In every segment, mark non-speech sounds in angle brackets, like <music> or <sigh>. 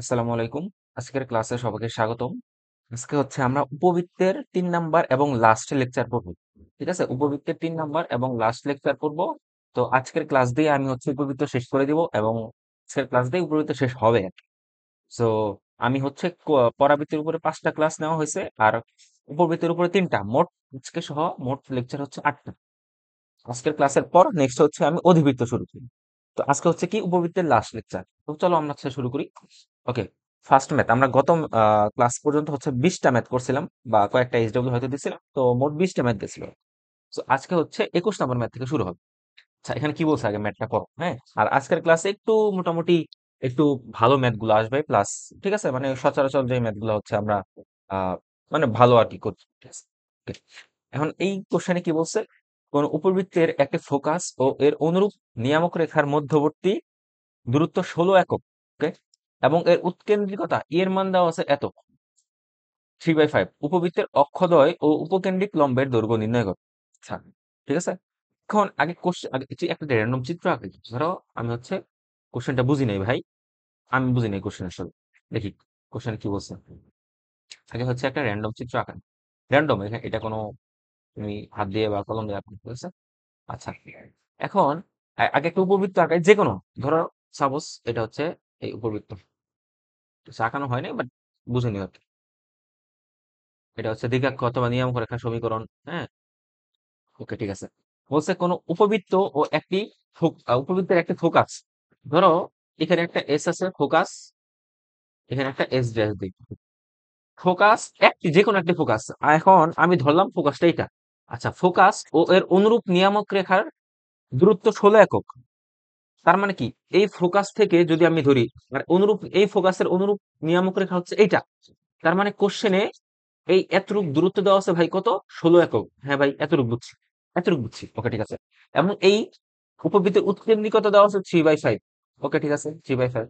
আসসালামু আলাইকুম আজকের ক্লাসে সবাইকে স্বাগতম আজকে হচ্ছে আমরা উপবৃত্তের তিন নাম্বার এবং লাস্ট লেকচার পড়ব ঠিক আছে উপবৃত্তের তিন নাম্বার এবং লাস্ট লেকচার পড়ব তো আজকের ক্লাস দিয়ে আমি হচ্ছে উপবৃত্ত শেষ করে দিব এবং আজকের ক্লাস দিয়ে উপবৃত্ত শেষ হবে সো আমি হচ্ছে পরাবৃত্তের উপরে পাঁচটা ক্লাস নেওয়া হয়েছে আর উপবৃত্তের উপরে তিনটা মোট আজকে সহ মোট লেকচার হচ্ছে আটটা আজকের ক্লাসের পর নেক্সট হচ্ছে আমি অধিবৃত্ত শুরু করি তো আজকে হচ্ছে কি উপবৃত্তের লাস্ট লেকচার তো চলো আমরা শুরু করি ওকে ফার্স্ট ম্যাথ আমরা গত ক্লাস পর্যন্ত হচ্ছে বিশটা ম্যাথ করছিলাম বা কয়েকটা এইচডব্লিউ হয়তো দিয়েছিলাম তো মোট বিশটা ম্যাথ দিয়েছিল তো আজকে হচ্ছে একুশ নম্বর ম্যাথ থেকে শুরু হবে আচ্ছা এখানে কি বলছে আগে ম্যাথটা করো হ্যাঁ আর আজকের ক্লাসে একটু মোটামুটি একটু ভালো ম্যাথগুলো আসবে প্লাস ঠিক আছে মানে সচরাচর যে ম্যাথগুলো হচ্ছে আমরা মানে ভালো আর কি করছি ঠিক আছে এখন এই কোশ্চেনে কি বলছে কোন উপবৃত্তের একটি ফোকাস ও এর অনুরূপ নিয়ামক রেখার মধ্যবর্তী দূরত্ব ষোলো একক ওকে এবং এর উৎকেন্দ্রিকতা ই এর মান দেওয়া আছে এত থ্রি বাই ফাইভ উপবৃত্তের অক্ষদয় ও উপকেন্দ্রিক লম্বের দৈর্ঘ্য নির্ণয় করে আচ্ছা, ঠিক আছে এখন আগে কোশ্চেন আগে একটা র্যান্ডম চিত্র আঁকি ধরো আমি হচ্ছে কোশ্চেনটা বুঝি নাই ভাই আমি বুঝি নাই কোশ্চেন আসলে দেখি কোশ্চেন কি বলছে আগে হচ্ছে একটা র্যান্ডম চিত্র আঁকেন র্যান্ডম এটা কোনো তুমি হাত দিয়ে বা কলম দিয়ে ঠিক আছে আচ্ছা এখন আগে একটা উপবৃত্ত আঁকাই যে কোনো ধরো সাপোজ এটা হচ্ছে এই উপবৃত্ত শাখানো হয়নি বাট বুঝে নিও এটা হচ্ছে দীঘাক্ষ অথবা নিয়ম রেখা সমীকরণ হ্যাঁ ওকে ঠিক আছে বলছে কোন উপবৃত্ত ও একটি উপবৃত্তের একটি ফোকাস ধরো এখানে একটা এস আছে ফোকাস এখানে একটা এস ড্যাশ দিই ফোকাস একটি যে কোনো একটি ফোকাস এখন আমি ধরলাম ফোকাসটা এটা আচ্ছা ফোকাস ও এর অনুরূপ নিয়ামক রেখার দূরত্ব ষোলো একক তার মানে কি এই ফোকাস থেকে যদি আমি ধরি মানে অনুরূপ এই ফোকাসের অনুরূপ নিয়ামক রেখা হচ্ছে এইটা তার মানে কোশ্চেনে এই এতরূপ দূরত্ব দেওয়া আছে ভাই কত ষোলো একক হ্যাঁ ভাই এতরূপ বুঝছি এতরূপ বুঝছি ওকে ঠিক আছে এবং এই উপবৃত্তের উৎকেন্দ্রিকতা দেওয়া আছে থ্রি বাই ফাইভ ওকে ঠিক আছে থ্রি বাই ফাইভ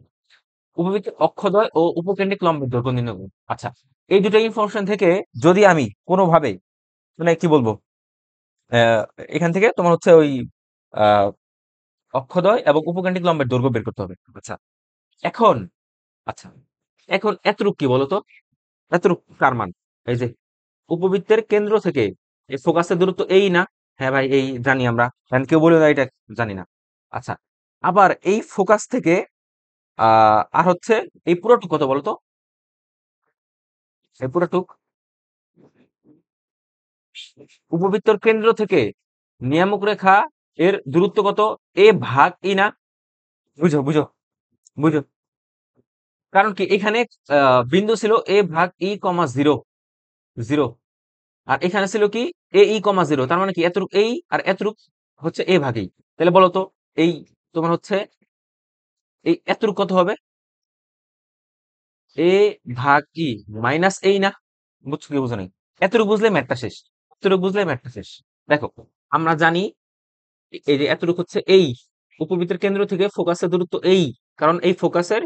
উপবৃত্তের অক্ষদয় ও উপকেন্দ্রিক লম্বের দৈর্ঘ্য নির্ণয় করুন আচ্ছা এই দুটো ইনফরমেশন থেকে যদি আমি কোনোভাবে মানে কি বলবো এখান থেকে তোমার হচ্ছে ওই অক্ষদয় এবং উপকেন্দ্রিক লম্বের দৈর্ঘ্য বের করতে হবে আচ্ছা এখন আচ্ছা এখন এতটুক কি বলতো এতটুক কার মান এই যে উপবৃত্তের কেন্দ্র থেকে এই ফোকাসের দূরত্ব এই না হ্যাঁ ভাই এই জানি আমরা ফ্যান কেউ বলে না এটা জানি না আচ্ছা আবার এই ফোকাস থেকে আর হচ্ছে এই পুরোটুক কত বলতো এই পুরোটুক উপবৃত্তর কেন্দ্র থেকে নিয়ামক রেখা এর দূরত্ব কত এ ভাগ ই e না বুঝো বুঝো বুঝো কারণ কি এখানে বিন্দু ছিল এ ভাগ ই কমা জিরো জিরো আর এখানে ছিল কি এ ই কমা জিরো তার মানে কি এতরূপ এই আর এতরূপ হচ্ছে এ ভাগ ই e। তাহলে বলতো এই তোমার হচ্ছে এই এতটুকু কত হবে এ ভাগ ই e মাইনাস এই না বুঝছো কি বুঝো নাই এতটুকু বুঝলে ম্যাটটা শেষ এতটুকু বুঝলে ম্যাটটা শেষ দেখো আমরা জানি এই যে এতটুকু হচ্ছে এই উপবৃত্তের কেন্দ্র থেকে ফোকাসের দূরত্ব এই কারণ এই ফোকাসের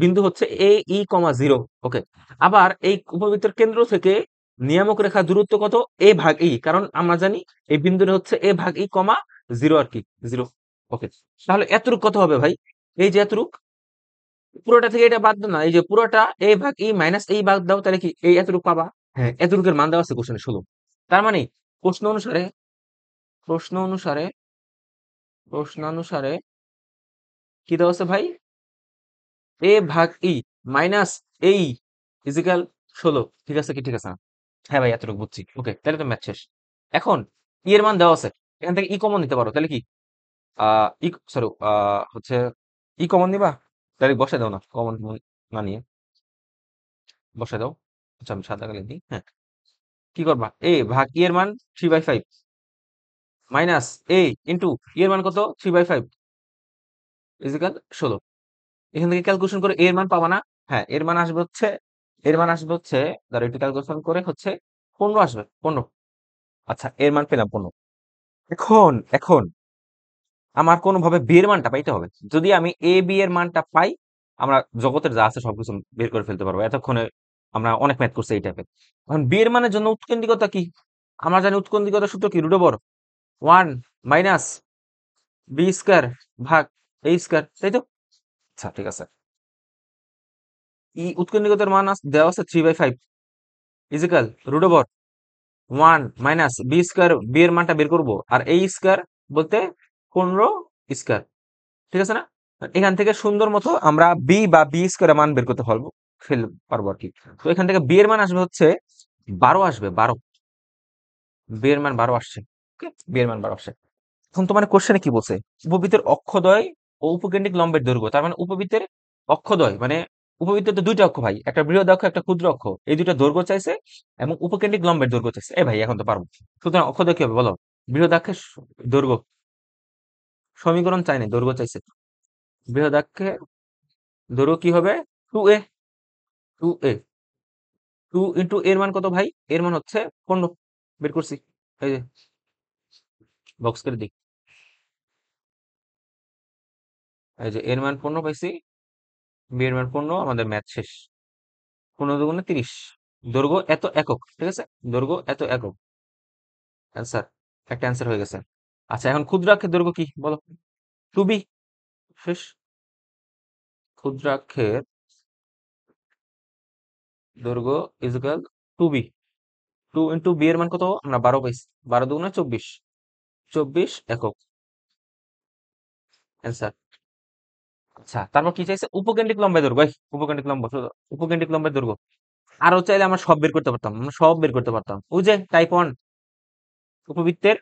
বিন্দু হচ্ছে এ ই কমা জিরো ওকে আবার এই উপবৃত্তের কেন্দ্র থেকে নিয়ামক রেখা দূরত্ব কত এ ভাগ ই কারণ আমরা জানি এই বিন্দুটা হচ্ছে এ ভাগ ই কমা জিরো আর কি জিরো ওকে তাহলে এতটুক কত হবে ভাই এই যে এতটুক পুরোটা থেকে এটা বাদ দাও না এই যে পুরোটা এ ভাগ ই মাইনাস এই ভাগ দাও তাহলে কি এই এতটুক পাবা হ্যাঁ এতটুকের মান দেওয়া আছে কোশ্চেনে ষোলো তার মানে প্রশ্ন অনুসারে প্রশ্ন অনুসারে প্রশ্নানুসারে কি দেওয়া আছে ভাই এ ভাগ ই মাইনাস এই ফিজিক্যাল ষোলো ঠিক আছে কি ঠিক আছে হ্যাঁ ভাই এতটুকু বুঝছি ওকে তাহলে তো ম্যাচ শেষ এখন ই এর মান দেওয়া আছে এখান থেকে ই কমন নিতে পারো তাহলে কি ই সরি হচ্ছে ই কমন নিবা তাহলে বসে দাও না কমন না নিয়ে বসে দাও আচ্ছা আমি সাদা কালি দিই হ্যাঁ কি করবা এ ভাগ ই এর মান three by five minus a into এর মান কত থ্রি বাই ফাইভ ইজিক্যাল ষোলো এখান থেকে ক্যালকুলেশন করে এর মান পাবানা হ্যাঁ এর মান আসবে হচ্ছে এর মান আসবে হচ্ছে ধরো একটু ক্যালকুলেশন করে হচ্ছে পনেরো আসবে পনেরো আচ্ছা এর মান পেলাম পনেরো এখন এখন আমার কোনোভাবে বি এর মানটা পাইতে হবে যদি আমি এ বি এর মানটা পাই আমরা জগতের যা আছে সবকিছু বের করে ফেলতে পারবো এতক্ষণে আমরা অনেক ম্যাথ করছি এই টাইপের এখন বি এর মানের জন্য উৎকেন্দ্রিকতা কি আমরা জানি উৎকেন্দ্রিকতা সূত্র কি রুট বড় ওয়ান মাইনাস বি স্কোয়ার ভাগ এ স্কোয়ার তাই তো আচ্ছা ঠিক আছে ই উৎকর্ণিগতের মান দেওয়া আছে three by five is equal root over one minus b square b এর মানটা বের করবো আর এই স্কোয়ার বলতে পনেরো স্কোয়ার ঠিক আছে না এখান থেকে সুন্দর মতো আমরা বি বা বি স্কোয়ার মান বের করতে পারবো ফেল পারবো আর কি তো এখান থেকে বি এর মান আসবে হচ্ছে বারো আসবে বারো বি এর মান বারো আসছে বিয়ের মান বাড়ছে এখন তোমার কোশ্চেনে কি বলছে উপবৃত্তের অক্ষদয় ও উপকেন্দ্রিক লম্বের দৈর্ঘ্য তার মানে উপবৃত্তের অক্ষদয় মানে উপবৃত্তের তো দুইটা অক্ষ ভাই একটা বৃহৎ অক্ষ একটা ক্ষুদ্র অক্ষ এই দুইটা দৈর্ঘ্য চাইছে এবং উপকেন্দ্রিক লম্বের দৈর্ঘ্য চাইছে এ ভাই এখন তো পারবো সুতরাং অক্ষদয় কি হবে বলো বৃহৎ অক্ষের দৈর্ঘ্য সমীকরণ চাইনি দৈর্ঘ্য চাইছে বৃহৎ অক্ষের দৈর্ঘ্য কি হবে two a two a two into এর মান কত ভাই এর মান হচ্ছে পনেরো বের করছি এই যে বক্স করে দেখি এই যে এর মান পনেরো পাইছি বি এর মান পনেরো আমাদের ম্যাথ শেষ পনেরো দুগুণে তিরিশ দৈর্ঘ্য এত একক ঠিক আছে দৈর্ঘ্য এত একক অ্যান্সার একটা অ্যান্সার হয়ে গেছে আচ্ছা এখন ক্ষুদ্রাক্ষের দৈর্ঘ্য কি বলো টু বি শেষ ক্ষুদ্রাক্ষের দৈর্ঘ্য is equal two b two into b এর মান কত আমরা বারো পাইছি বারো দুগুণে চব্বিশ চব্বিশ একক অ্যান্সার আচ্ছা তারপর কি চাইছে উপকেন্দ্রিক লম্বায় দুর্গ উপকেন্দ্রিক লম্বা উপকেন্দ্রিক লম্বায় দৈর্ঘ্য আরো চাইলে আমরা সব বের করতে পারতাম আমরা সব বের করতে পারতাম ওই যে টাইপ ওয়ান উপবৃত্তের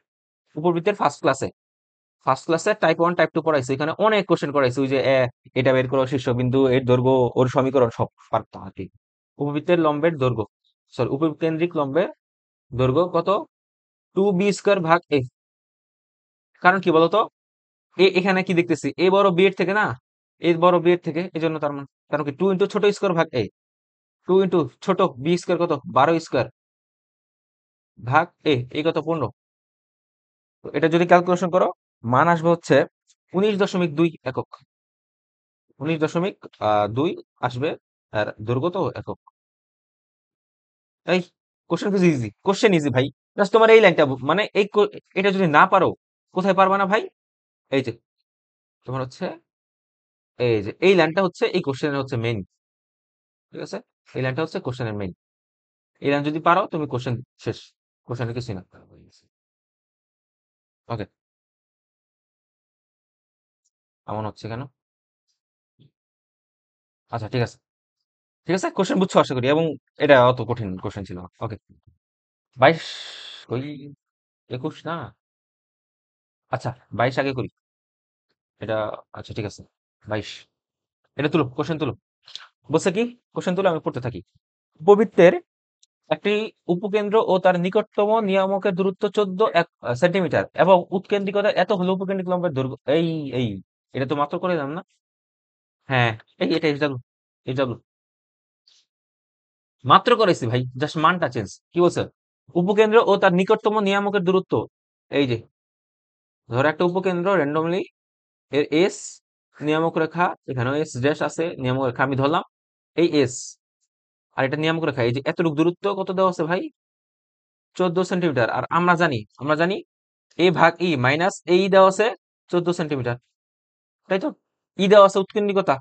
উপবৃত্তের ফার্স্ট ক্লাসে ফার্স্ট ক্লাসে টাইপ ওয়ান টাইপ টু পড়াইছে এখানে অনেক কোশ্চেন করাইছে ওই যে এটা বের করো শীর্ষবিন্দু এর দৈর্ঘ্য ওর সমীকরণ সব পারতাম আর কি উপবৃত্তের লম্বের দৈর্ঘ্য সরি উপকেন্দ্রিক লম্বের দৈর্ঘ্য কত টু বি স্কোয়ার ভাগ এফ কারণ কি বলতো এখানে কি দেখতেছি এ বড় বি এর থেকে না এ বড় বি এর থেকে এই জন্য তার মানে কারণ মানে কি টু ইন্টু ছোট স্কোয়ার ভাগ এ টু ইন্টু ছোট বি স্কোয়ার কত বারো স্কোয়ার ভাগ এ এই কত পনেরো তো এটা যদি ক্যালকুলেশন করো মান আসবে হচ্ছে উনিশ দশমিক দুই একক উনিশ দশমিক দুই আসবে আর দুর্গত তো একক এই কোশ্চেন কিছু ইজি কোশ্চেন ইজি ভাই জাস্ট তোমার এই লাইনটা মানে এই এটা যদি না পারো কোথায় পারবা না ভাই এই যে তোমার হচ্ছে এই যে এই লাইনটা হচ্ছে এই কোশ্চেনের হচ্ছে মেইন ঠিক আছে এই লাইনটা হচ্ছে কোশ্চেনের মেইন এই লাইন যদি পারো তুমি কোশ্চেন শেষ কোশ্চেনের কিছু না ওকে এমন হচ্ছে কেন আচ্ছা ঠিক আছে ঠিক আছে কোশ্চেন বুঝছো আশা করি এবং এটা অত কঠিন কোশ্চেন ছিল ওকে বাইশ ওই একুশ না আচ্ছা বাইশ আগে করি এটা আচ্ছা ঠিক আছে বাইশ এটা তুলো কোশ্চেন তুলো বলছে কি কোশ্চেন তুলো আমি পড়তে থাকি উপবৃত্তের একটি উপকেন্দ্র ও তার নিকটতম নিয়ামকের দূরত্ব চোদ্দ এক সেন্টিমিটার এবং উৎকেন্দ্রিকতা এত হলো উপকেন্দ্রিক লম্বের দৈর্ঘ্য এই এই এটা তো মাত্র করে দাম না হ্যাঁ এই এটা এই এইচডাব্লু মাত্র করেছি ভাই জাস্ট মানটা চেঞ্জ কি বলছে উপকেন্দ্র ও তার নিকটতম নিয়ামকের দূরত্ব এই যে ধরো একটা উপকেন্দ্র র্যান্ডমলি এর এস নিয়ামক রেখা এখানে এস ড্যাশ আছে নিয়ামক রেখা আমি ধরলাম এই এস আর এটা নিয়ামক রেখা এই যে এতটুকু দূরত্ব কত দেওয়া আছে ভাই চোদ্দ সেন্টিমিটার আর আমরা জানি আমরা জানি এ ভাগ ই মাইনাস এই দেওয়া আছে চোদ্দ সেন্টিমিটার তাই তো ই e দেওয়া আছে উৎকেন্দ্রিকতা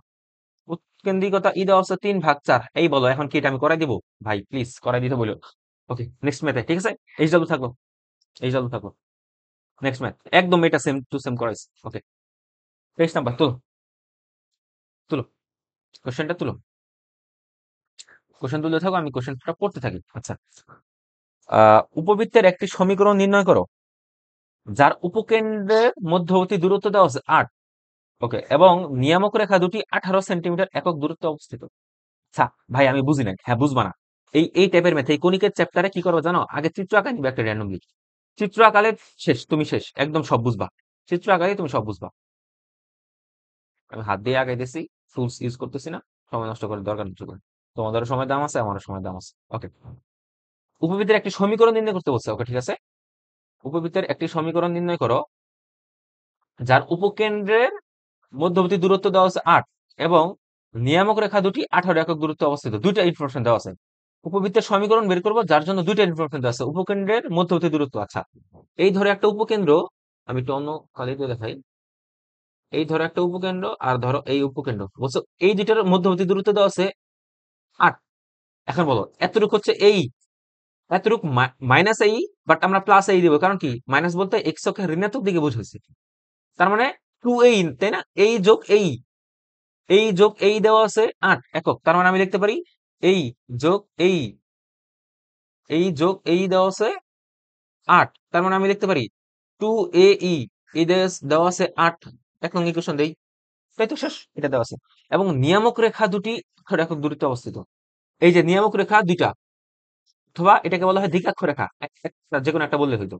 উৎকেন্দ্রিকতা ই e দেওয়া আছে তিন ভাগ চার এই বলো এখন কি এটা আমি করাই দিব ভাই প্লিজ করাই দিতে বলো ওকে নেক্সট মেথে ঠিক আছে এই জল থাকো এই জল থাকো নেক্সট ম্যাথ একদম এটা same to same okay number তুলো তুলো কোশ্চেনটা তুলো কোশ্চেন তুলে থাকো আমি কোশ্চেনটা পড়তে থাকি আচ্ছা উপবৃত্তের একটি সমীকরণ নির্ণয় করো যার উপকেন্দ্রের মধ্যবর্তী দূরত্ব দেওয়া হচ্ছে আট ওকে এবং নিয়ামক রেখা দুটি আঠারো সেন্টিমিটার একক দূরত্ব অবস্থিত আচ্ছা ভাই আমি বুঝি না হ্যাঁ বুঝবা না এই এই টাইপের ম্যাথ এই কণিকের চ্যাপ্টারে কি করবো জানো আগে চিত্র আঁকা নিবে একটা র্যান্ডমলি চিত্র আকারে শেষ তুমি শেষ একদম সব বুঝবা চিত্র আকারে তুমি সব বুঝবা আমি হাত দিয়ে আগাইতেছি ফুলস ইউজ করতেছি না সময় নষ্ট করে দরকার করে তোমাদের সময় দাম আছে আমারও সময় দাম আছে ওকে উপবৃত্তের একটি সমীকরণ নির্ণয় করতে বলছে ওকে ঠিক আছে উপবৃত্তের একটি সমীকরণ নির্ণয় করো যার উপকেন্দ্রের মধ্যবর্তী দূরত্ব দেওয়া আছে আট এবং নিয়ামক রেখা দুটি আঠারো একক দূরত্ব অবস্থিত দুইটা ইনফরমেশন দেওয়া আছে উপবৃত্তের সমীকরণ বের করবো যার জন্য দুইটা ইনফরমেশন আছে উপকেন্দ্রের মধ্যবর্তী দূরত্ব আচ্ছা এই ধরে একটা উপকেন্দ্র আমি একটু অন্য খালি দেখাই এই ধরো একটা উপকেন্দ্র আর ধরো এই উপকেন্দ্র বলছো এই দুইটার মধ্যবর্তী দূরত্ব দেওয়া আছে আট এখন বলো এতটুক হচ্ছে এই এতটুক মাইনাস এই বাট আমরা প্লাস এই দিব কারণ কি মাইনাস বলতে এক্স অক্ষের ঋণাত্মক দিকে বুঝেছি তার মানে টু এই তাই না এই যোগ এই এই যোগ এই দেওয়া আছে আট একক তার মানে আমি লিখতে পারি এই যোগ এই এই যোগ এই দেওয়া আছে আট তার মানে আমি দেখতে পারি টু এ ই দেওয়া আছে আট এক নং ইকুয়েশন দেই তাই তো শেষ এটা দেওয়া আছে এবং নিয়ামক রেখা দুটি অক্ষর একক দূরত্বে অবস্থিত এই যে নিয়ামক রেখা দুইটা অথবা এটাকে বলা হয় দ্বিকাক্ষ রেখা যে কোনো একটা বললে হইতো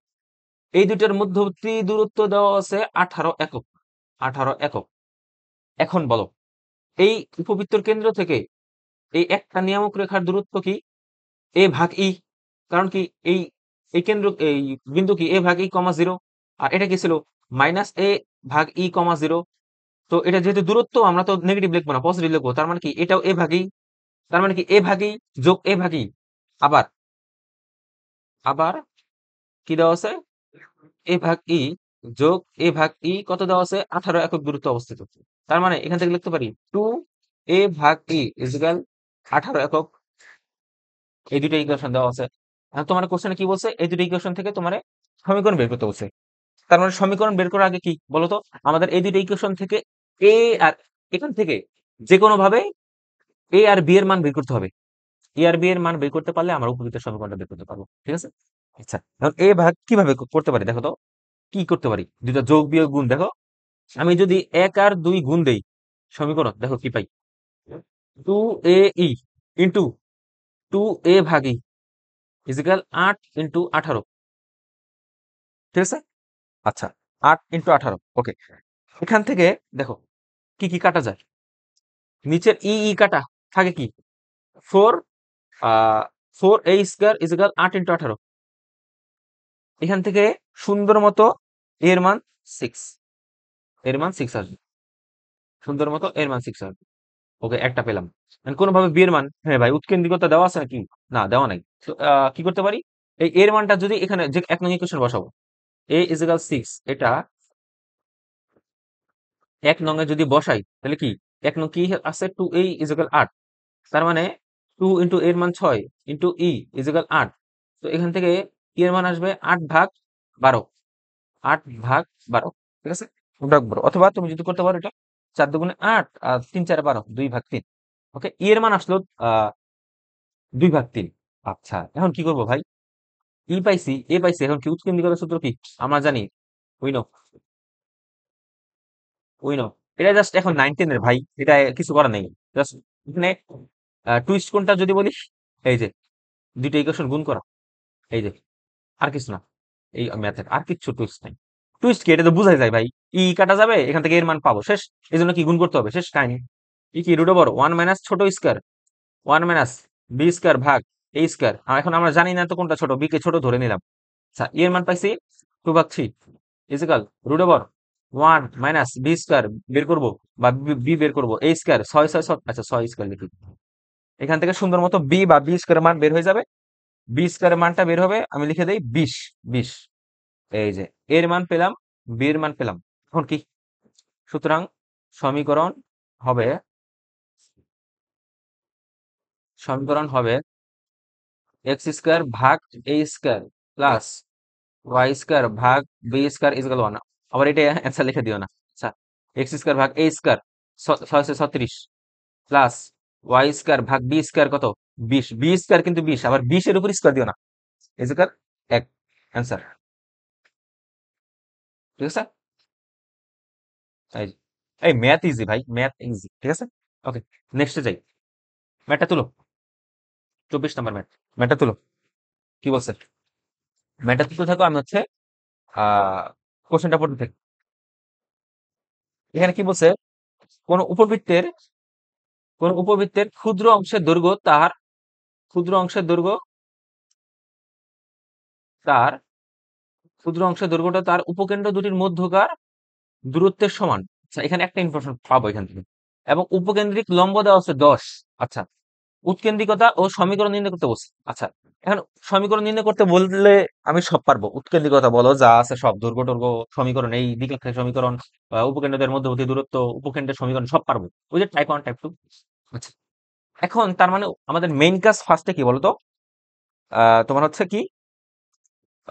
এই দুইটার মধ্যবর্তী দূরত্ব দেওয়া আছে আঠারো একক আঠারো একক এখন বলো এই উপবৃত্তর কেন্দ্র থেকে এই একটা নিয়ামক রেখার দূরত্ব কি এ ভাগ ই কারণ কি এই এই কেন্দ্র এই বিন্দু কি এ ভাগ ই কমা জিরো আর এটা কি ছিল মাইনাস এ ভাগ ই কমা জিরো তো এটা যেহেতু দূরত্ব আমরা তো নেগেটিভ লিখবো না পজিটিভ লিখবো তার মানে কি এটাও এ ভাগই তার মানে কি এ ভাগই যোগ এ ভাগই আবার আবার কি দেওয়া আছে এ ভাগ ই যোগ এ ভাগ ই কত দেওয়া আছে আঠারো একক দূরত্ব অবস্থিত তার মানে এখান থেকে লিখতে পারি টু এ ভাগ ই ইজিক্যাল আঠারো একক এই দুটো ইকুয়েশন দেওয়া আছে তোমার কোশ্চেনে কি বলছে এই দুটো ইকুয়েশন থেকে তোমার সমীকরণ বের করতে বলছে তার মানে সমীকরণ বের করার আগে কি বলতো আমাদের এই দুটো ইকুয়েশন থেকে এ আর এখান থেকে যে কোনো ভাবে এ আর বি এর মান বের করতে হবে এ আর বি এর মান বের করতে পারলে আমরা উপকৃত সমীকরণটা বের করতে পারবো ঠিক আছে আচ্ছা এখন এ ভাগ কিভাবে করতে পারি দেখো তো কি করতে পারি দুটো যোগ বিয়োগ গুণ দেখো আমি যদি এক আর দুই গুণ দেই সমীকরণ দেখো কি পাই two a e into two a ভাগ ই ফিজিক্যাল আট ইন্টু আঠারো ঠিক আছে আচ্ছা আট ইন্টু আঠারো ওকে এখান থেকে দেখো কি কি কাটা যায় নিচের ই e, ই e কাটা থাকে কি four four a square is equal আট ইন্টু আঠারো এখান থেকে সুন্দর মতো এর মান সিক্স এর মান সিক্স আসবে সুন্দর মতো এর মান সিক্স আসবে ওকে একটা পেলাম মানে কোনোভাবে বিয়ের মান হ্যাঁ ভাই উৎকেন্দ্রিকতা দেওয়া আছে নাকি না দেওয়া নাই তো কি করতে পারি এই এর মানটা যদি এখানে যে এক নং ইকুয়েশন বসাবো এ ইজিক্যাল সিক্স এটা এক নং এ যদি বসাই তাহলে কি এক নং কি আছে টু এ ইজিক্যাল আট তার মানে টু ইন্টু এর মান ছয় ইন্টু ই ইজিক্যাল আট তো এখান থেকে ই e এর মান আসবে আট ভাগ বারো আট ভাগ বারো ঠিক আছে অথবা তুমি যদি করতে পারো এটা চার দুগুণে আট আর তিন চার বারো দুই ভাগ তিন ওকে ই e এর মান আসলো দুই ভাগ তিন আচ্ছা এখন কি করব ভাই ই e পাইছি এ পাইছি এখন কি উৎকেন্দ্রিকতার সূত্র কি আমরা জানি উইনো উইনো এটা জাস্ট এখন নাইন টেনের ভাই এটা কিছু করার নেই জাস্ট এখানে টুইস্ট কোনটা যদি বলিস এই যে দুইটা ইকুয়েশন গুণ করা এই যে আর কিছু না এই ম্যাথের আর কিছু টুইস্ট নাই টুইস্ট কি এটা তো বুঝাই যায় ভাই ই e কাটা যাবে এখান থেকে এর মান পাবো শেষ এই জন্য কি গুণ করতে হবে শেষ কাহিনী ই e কি রুট বড় ওয়ান মাইনাস ছোট square one minus b square ভাগ এই স্কোয়ার এখন আমরা জানি না তো কোনটা ছোট বি কে ছোট ধরে নিলাম আচ্ছা ই e এর মান পাইছি টু ভাগ থ্রি ইজিক্যাল রুট বড় ওয়ান মাইনাস বি স্কোয়ার বের করবো বা বি বের করবো এই স্কোয়ার ছয় ছয় ছয় আচ্ছা ছয় স্কোয়ার লিখি এখান থেকে সুন্দর মতো বি বা বি স্কোয়ার মান বের হয়ে যাবে বি স্কোয়ার মানটা বের হবে আমি লিখে দিই বিশ বিশ এই যে এর মান পেলাম বি এর মান পেলাম এখন কি সুতরাং সমীকরণ হবে সমীকরণ হবে এক্স স্কোয়ার ভাগ a square plus y square ভাগ বি স্কোয়ার ইজ ওয়ান আবার এটা অ্যান্সার লিখে দিও না আচ্ছা এক্স স্কোয়ার ভাগ এ স্কোয়ার ছয়শো ছত্রিশ প্লাস ওয়াই স্কোয়ার ভাগ বি স্কোয়ার কত বিশ বি স্কোয়ার কিন্তু বিশ আবার বিশের উপর স্কোয়ার দিও না স্কোয়ার এক অ্যান্সার ঠিক আছে এই ম্যাথ ইজি ভাই ম্যাথ ইজি ঠিক আছে ওকে নেক্সটে যাই ম্যাটটা তুলো চব্বিশ নম্বর ম্যাট ম্যাটটা তুলো কি বলছে ম্যাটটা তুলতে থাকো আমি হচ্ছে কোশ্চেনটা পড়তে থাকি এখানে কি বলছে কোন উপবৃত্তের কোন উপবৃত্তের ক্ষুদ্র অংশের দৈর্ঘ্য তার ক্ষুদ্র অংশের দৈর্ঘ্য তার ক্ষুদ্র অংশের দৈর্ঘ্যটা তার উপকেন্দ্র দুটির মধ্যকার দূরত্বের সমান আচ্ছা এখানে একটা ইনফরমেশন পাবো এখান থেকে এবং উপকেন্দ্রিক লম্ব দেওয়া হচ্ছে দশ আচ্ছা উৎকেন্দ্রিকতা ও সমীকরণ নির্ণয় করতে বলছে আচ্ছা এখন সমীকরণ নির্ণয় করতে বললে আমি সব পারবো উৎকেন্দ্রিকতা বলো যা আছে সব দুর্গ সমীকরণ এই দিক সমীকরণ উপকেন্দ্রদের মধ্যবর্তী দূরত্ব উপকেন্দ্রের সমীকরণ সব পারবো ওই যে টাইপ ওয়ান টাইপ টু আচ্ছা এখন তার মানে আমাদের মেইন কাজ ফার্স্টে কি বলতো আহ তোমার হচ্ছে কি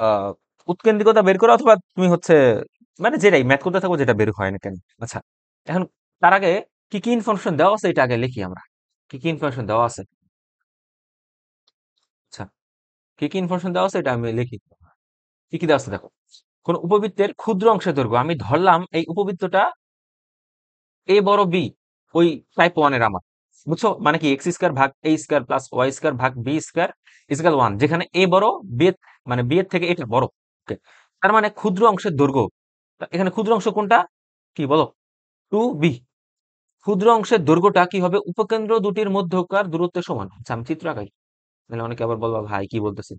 আহ উৎকেন্দ্রিকতা বের করো অথবা তুমি হচ্ছে মানে যেটাই ম্যাথ করতে থাকো যেটা বের হয় না কেন আচ্ছা এখন তার আগে কি কি ইনফরমেশন দেওয়া আছে এটা আগে লিখি আমরা কি কি ইনফরমেশন দেওয়া আছে আচ্ছা কি কি ইনফরমেশন দেওয়া আছে এটা আমি লিখি কি কি দেওয়া আছে দেখো কোন উপবৃত্তের ক্ষুদ্র অংশে দৈর্ঘ্য আমি ধরলাম এই উপবৃত্তটা এ বড় বি ওই টাইপ ওয়ান এর আমার বুঝছো মানে কি এক্স স্কোয়ার ভাগ a square plus y square ভাগ বি স্কোয়ার ইসকাল ওয়ান যেখানে এ বড় বি মানে বি এর থেকে এটা বড় ওকে তার মানে ক্ষুদ্র অংশের দৈর্ঘ্য এখানে ক্ষুদ্র অংশ কোনটা কি বলো টু বি ক্ষুদ্র অংশের দৈর্ঘ্যটা কি হবে উপকেন্দ্র দুটির মধ্যকার দূরত্বের সমান আচ্ছা আমি চিত্র আঁকাই তাহলে অনেকে আবার বলবা ভাই কি বলতেছি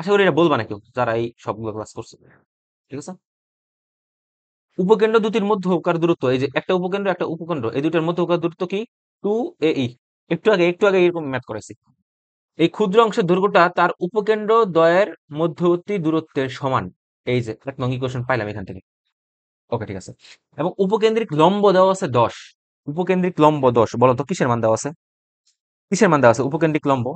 আশা করি এটা বলবা না কেউ যারা এই সবগুলো ক্লাস করছে ঠিক আছে উপকেন্দ্র দুটির মধ্যকার দূরত্ব এই যে একটা উপকেন্দ্র একটা উপকেন্দ্র এই দুটির মধ্যকার দূরত্ব কি টু এ e। একটু আগে একটু আগে এরকম ম্যাথ করেছি এই ক্ষুদ্র অংশের দৈর্ঘ্যটা তার উপকেন্দ্র দয়ের মধ্যবর্তী দূরত্বের সমান এই যে এক নং ইকুয়েশন পাইলাম এখান থেকে ওকে ঠিক আছে এবং উপকেন্দ্রিক লম্ব দেওয়া আছে দশ উপকেন্দ্রিক লম্ব দশ বলো তো কিসের মান দেওয়া আছে কিসের মান দেওয়া আছে উপকেন্দ্রিক লম্ব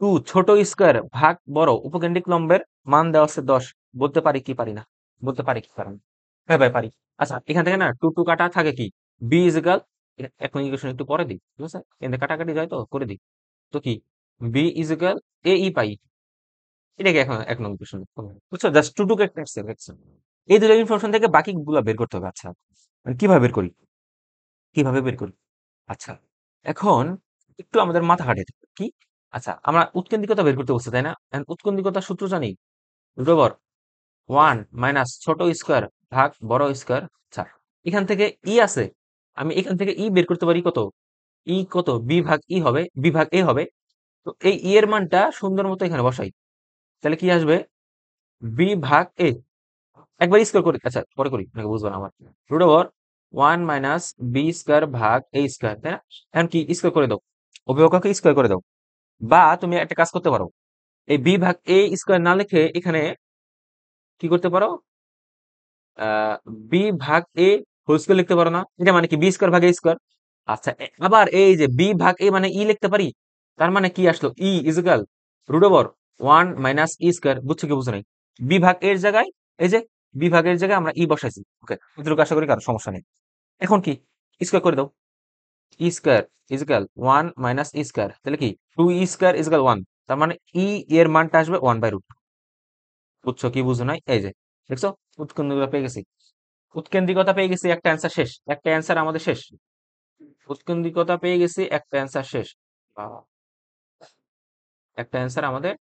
টু ছোট স্কোয়ার ভাগ বড় উপকেন্দ্রিক লম্বের মান দেওয়া আছে দশ বলতে পারি কি পারি না বলতে পারি কি পারি হ্যাঁ ভাই পারি আচ্ছা এখান থেকে না টু টু কাটা থাকে কি বি ইজ গাল এখন ইকুয়েশন একটু পরে দিই ঠিক আছে এখানে কাটাকাটি যায় তো করে দিই তো কি b is equal a e পাই এটাকে এখন এক নম্বর কোশ্চেন বুঝছো জাস্ট টু টু একটা সিলেকশন এই দুটো ইনফরমেশন থেকে বাকি বাকিগুলা বের করতে হবে আচ্ছা মানে কিভাবে বের করি কিভাবে বের করি আচ্ছা এখন একটু আমাদের মাথা খাটাইতে কি আচ্ছা আমরা উৎকেন্দ্রিকতা বের করতে বলছি তাই না উৎকেন্দ্রিকতা সূত্র জানি রুট ওয়ান মাইনাস ছোট স্কোয়ার ভাগ বড় স্কোয়ার আচ্ছা এখান থেকে ই e আছে আমি এখান থেকে ই e বের করতে পারি কত ই কত বি ভাগ ই হবে বি ভাগ এ হবে তো এই ই এর মানটা সুন্দর মতো এখানে বসাই তাহলে কি আসবে বি ভাগ এ একবার স্কোয়ার করি আচ্ছা পরে করি আপনাকে বুঝবেন আমার root over one minus b square ভাগ এ স্কোয়ার তাই না এখন কি স্কোয়ার করে দাও অভিভাবককে স্কোয়ার করে দাও বা তুমি একটা কাজ করতে পারো এই বি ভাগ এ স্কোয়ার না লিখে এখানে কি করতে পারো বি ভাগ এ হোল স্কোয়ার লিখতে পারো না এটা মানে কি বি স্কোয়ার ভাগ এ স্কোয়ার আচ্ছা আবার এই যে বি ভাগ এ মানে ই লিখতে পারি তার মানে কি আসলো e is equal root over one minus e square বুঝছো কি বুঝো নাই বি ভাগ এর জায়গায় এই যে বি ভাগের জায়গায় আমরা ই বসাইছি ওকে এতটুকু আশা করি কারো সমস্যা নেই এখন কি স্কোয়ার e করে দাও e square is equal one minus e square তাহলে কি two e square is equal one তার মানে ই এর মানটা আসবে ওয়ান বাই রুট বুঝছো কি বুঝো নাই এই যে দেখছো উৎকেন্দ্রিকতা পেয়ে গেছি উৎকেন্দ্রিকতা পেয়ে গেছি একটা অ্যান্সার শেষ একটা অ্যান্সার আমাদের শেষ উৎকেন্দ্রিকতা পেয়ে গেছি একটা অ্যান্সার শেষ একটা অ্যান্সার আমাদের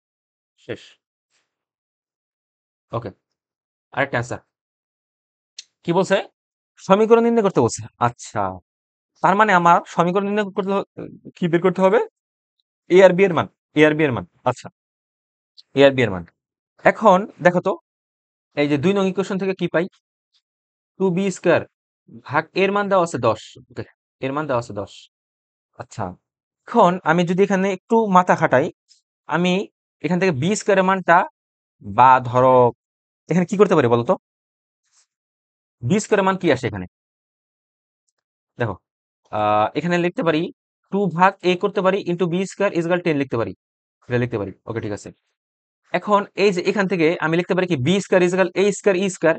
শেষ ওকে আরেকটা অ্যান্সার কি বলছে সমীকরণ নির্ণয় করতে বলছে আচ্ছা তার মানে আমার সমীকরণ নির্ণয় করতে কি বের করতে হবে এ আর বি এর মান এ আর বি এর মান আচ্ছা এ আর বি এর মান এখন দেখো তো এই যে দুই নং ইকুয়েশন থেকে কি পাই টু বি স্কোয়ার ভাগ এর মান দেওয়া আছে দশ এর মান দেওয়া আছে দশ আচ্ছা এখন আমি যদি এখানে একটু মাথা খাটাই আমি এখান থেকে বি স্কোয়ারের মানটা বা ধরো এখানে কি করতে পারি বলতো বি স্কোয়ারের মান কি আসে এখানে দেখো এখানে লিখতে পারি টু ভাগ এ করতে পারি into b square is equal ten লিখতে পারি এটা লিখতে পারি ওকে ঠিক আছে এখন এই যে এখান থেকে আমি লিখতে পারি কি বি স্কোয়ার ইজ গাল এ স্কোয়ার ই স্কোয়ার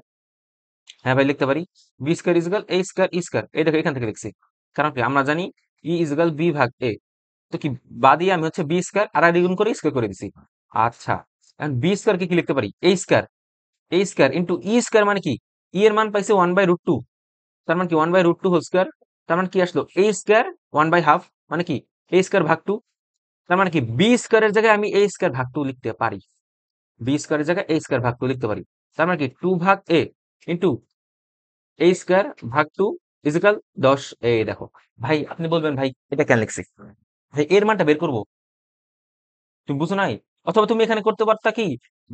হ্যাঁ ভাই লিখতে পারি বি স্কোয়ার ইজ গাল এ স্কোয়ার ই স্কোয়ার এই দেখো এখান থেকে লিখছি কারণ কি আমরা জানি ই ইজ ইজগাল বি ভাগ এ তো কি বা দিয়ে আমি হচ্ছে বি স্কোয়ার আর আর গুণ করে স্কোয়ার e করে দিছি আচ্ছা এখন বি স্কোয়ারকে কি লিখতে পারি a square a square into e square মানে কি ই e এর মান পাইছে ওয়ান বাই রুট টু তার মানে কি one by root two whole square তার মানে কি আসলো a square one by half মানে কি এ স্কোয়ার ভাগ টু তার মানে কি বি স্কোয়ারের জায়গায় আমি এ স্কোয়ার ভাগ টু লিখতে পারি বি স্কোয়ারের জায়গায় এ স্কোয়ার ভাগ টু লিখতে পারি তার মানে কি টু ভাগ এ ইন্টু এ স্কোয়ার ভাগ টু ফিজিক্যাল দশ এই দেখো ভাই আপনি বলবেন ভাই এটা কেন লিখছি ভাই এর মানটা বের করবো তুমি বুঝো নাই অথবা তুমি এখানে করতে পারতা কি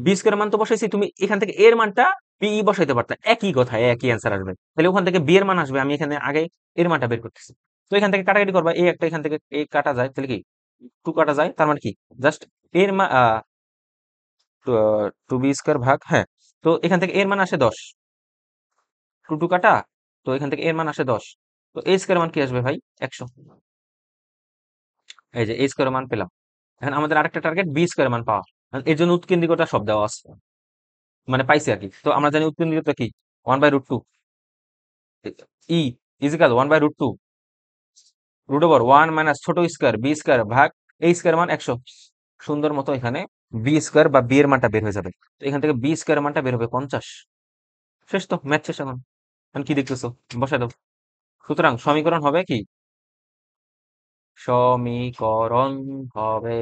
বিস্কের মান তো বসাইছি তুমি এখান থেকে এর মানটা পিই e বসাইতে পারতা একই কথা একই অ্যান্সার আসবে তাহলে ওখান থেকে বি এর মান আসবে আমি এখানে আগে এর মানটা বের করতেছি তো এখান থেকে কাটাকাটি করবা এই একটা এখান থেকে এ কাটা যায় তাহলে কি টু কাটা যায় তার মানে কি জাস্ট এর মা টু বি স্কোয়ার ভাগ হ্যাঁ তো এখান থেকে এর মান আসে দশ টু টু কাটা তো এখান থেকে এর মান আসে দশ তো এই স্কোয়ার মান কি আসবে ভাই একশো এই যে এই স্কোয়ার মান পেলাম এখন আমাদের আরেকটা টার্গেট বি স্কোয়ার মান পাওয়া এর জন্য উৎকেন্দ্রিকতা সব দেওয়া আছে মানে পাইছে আর কি তো আমরা জানি উৎকেন্দ্রিকতা কি one by root two e is equal one by root two root over one minus ছোট স্কোয়ার বি স্কোয়ার ভাগ এই স্কোয়ার মান একশো সুন্দর মতো এখানে বি স্কোয়ার বা বি এর মানটা বের হয়ে যাবে তো এখান থেকে বি স্কোয়ার মানটা বের হবে পঞ্চাশ শেষ তো ম্যাচ শেষ এখন কি দেখতেছো বসাই দাও সুতরাং সমীকরণ হবে কি সমীকরণ হবে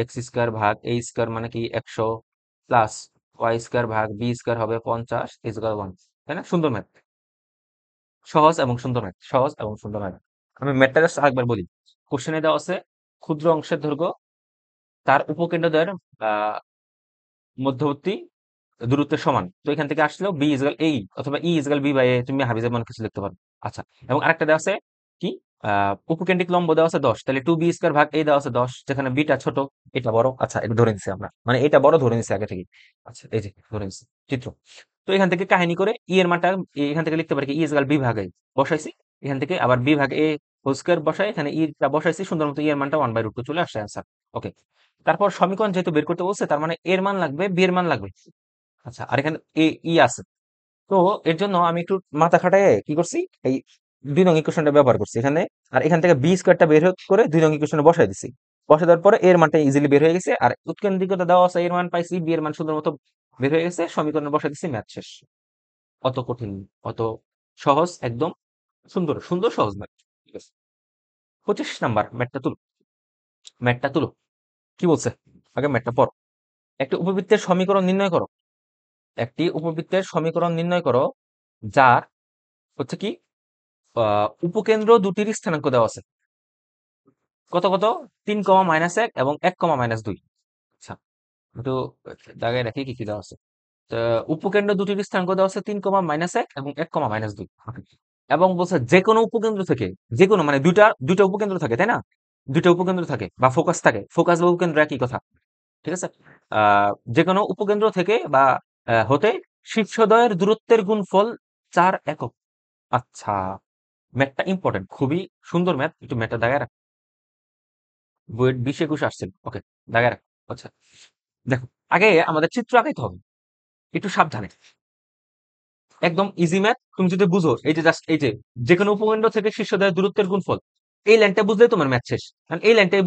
এক্স স্কোয়ার ভাগ এই স্কোয়ার মানে কি একশো প্লাস ওয়াই স্কোয়ার ভাগ বি স্কোয়ার হবে পঞ্চাশ স্কোয়ার ওয়ান তাই না সুন্দর ম্যাথ সহজ এবং সুন্দর ম্যাথ সহজ এবং সুন্দর ম্যাথ আমি ম্যাথটা জাস্ট আরেকবার বলি কোশ্চেনে দেওয়া আছে ক্ষুদ্র অংশের দৈর্ঘ্য তার উপকেন্দ্রদের মধ্যবর্তী দূরত্বের সমান তো এখান থেকে আসলেও বি ইজগাল এই অথবা e is equal b by a তুমি হাবিজের মান কিছু লিখতে পারো আচ্ছা এবং আরেকটা দেওয়া আছে কি উপকেন্দ্রিক লম্ব দেওয়া আছে দশ তাহলে টু বি স্কোয়ার ভাগ এই দেওয়া আছে দশ যেখানে বিটা ছোট এটা বড় আচ্ছা এটা ধরে নিচ্ছি আমরা মানে এটা বড় ধরে নিচ্ছি আগে থেকে আচ্ছা এই যে ধরে নিচ্ছি চিত্র তো এখান থেকে কাহিনী করে ই e এর মানটা এখান থেকে লিখতে পারি কি ই ইজগাল বি ভাগ এ বসাইছি এখান থেকে আবার বি ভাগ এ হোল স্কোয়ার বসাই এখানে ইটা e বসাইছি সুন্দর মতো ই e এর মানটা ওয়ান বাই রুট টু চলে আসছে আনসার ওকে তারপর সমীকরণ যেহেতু বের করতে বলছে তার মানে এর মান লাগবে বি এর মান লাগবে আচ্ছা আর এখানে এ ই আছে তো এর জন্য আমি একটু মাথা খাটায় কি করছি এই দুই নং ইকুয়েশনটা ব্যবহার করছি এখানে আর এখান থেকে বি স্কোয়ারটা বের করে দুই নং ইকুয়েশনে বসাই দিছি বসে দেওয়ার পরে এর মানটা ইজিলি বের হয়ে গেছে আর উৎকেন্দ্রিকতা দেওয়া আছে এর মান পাইছি বি এর মান সুন্দর মতো বের হয়ে গেছে সমীকরণে বসাই দিছি ম্যাথ শেষ অত কঠিন অত সহজ একদম সুন্দর সুন্দর সহজ ম্যাথ ঠিক আছে পঁচিশ নাম্বার ম্যাটটা তুলো ম্যাটটা তুলো কি বলছে আগে ম্যাটটা পড়ো একটা উপবৃত্তের সমীকরণ নির্ণয় করো একটি উপবৃত্তের সমীকরণ নির্ণয় করো যার হচ্ছে কি উপকেন্দ্র দুটির স্থানাঙ্ক দেওয়া আছে কত কত তিন কমা মাইনাস এক এবং এক কমা মাইনাস দুই আচ্ছা একটু দাগায় রাখি কি কি দেওয়া আছে তো উপকেন্দ্র দুটির স্থানাঙ্ক দেওয়া আছে তিন কমা মাইনাস এক এবং এক কমা মাইনাস দুই এবং বলছে যে কোনো উপকেন্দ্র থেকে যে কোনো মানে দুইটা দুইটা উপকেন্দ্র থাকে তাই না দুইটা উপকেন্দ্র থাকে বা ফোকাস থাকে ফোকাস বা উপকেন্দ্র একই কথা ঠিক আছে যে কোনো উপকেন্দ্র থেকে বা হতে শীর্ষদয়ের দূরত্বের গুণফল চার একক আচ্ছা ম্যাথটা ইম্পর্টেন্ট খুবই সুন্দর ম্যাথ একটু ম্যাথটা দাগায় রাখ বইয়ের বিশ একুশ আসছিল ওকে দাগায় রাখ আচ্ছা দেখো আগে আমাদের চিত্র আঁকাইতে হবে একটু সাবধানে একদম ইজি ম্যাথ তুমি যদি বুঝো এই যে জাস্ট এই যে যে কোনো উপকেন্দ্র থেকে শীর্ষদয়ের দূরত্বের গুণফল এই লাইনটা বুঝলে তোমার ম্যাথ শেষ কারণ এই লাইনটাই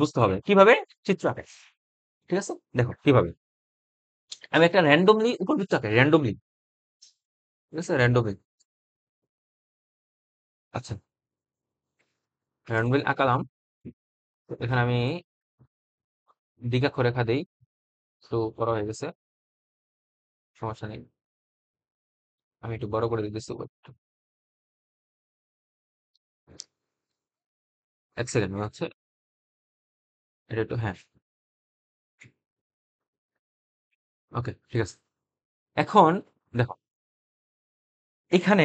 বুঝতে হবে কিভাবে চিত্র আঁকে ঠিক আছে দেখো কিভাবে আমি একটা র্যান্ডমলি উপবৃত্ত থাকে র্যান্ডমলি ঠিক আছে র্যান্ডমলি আচ্ছা র্যান্ডমলি আঁকালাম এখানে আমি করে রেখা দিই একটু বড় হয়ে গেছে সমস্যা নেই আমি একটু বড় করে দিতেছি এক হচ্ছে এটা একটু হ্যাঁ ওকে ঠিক আছে এখন দেখো এখানে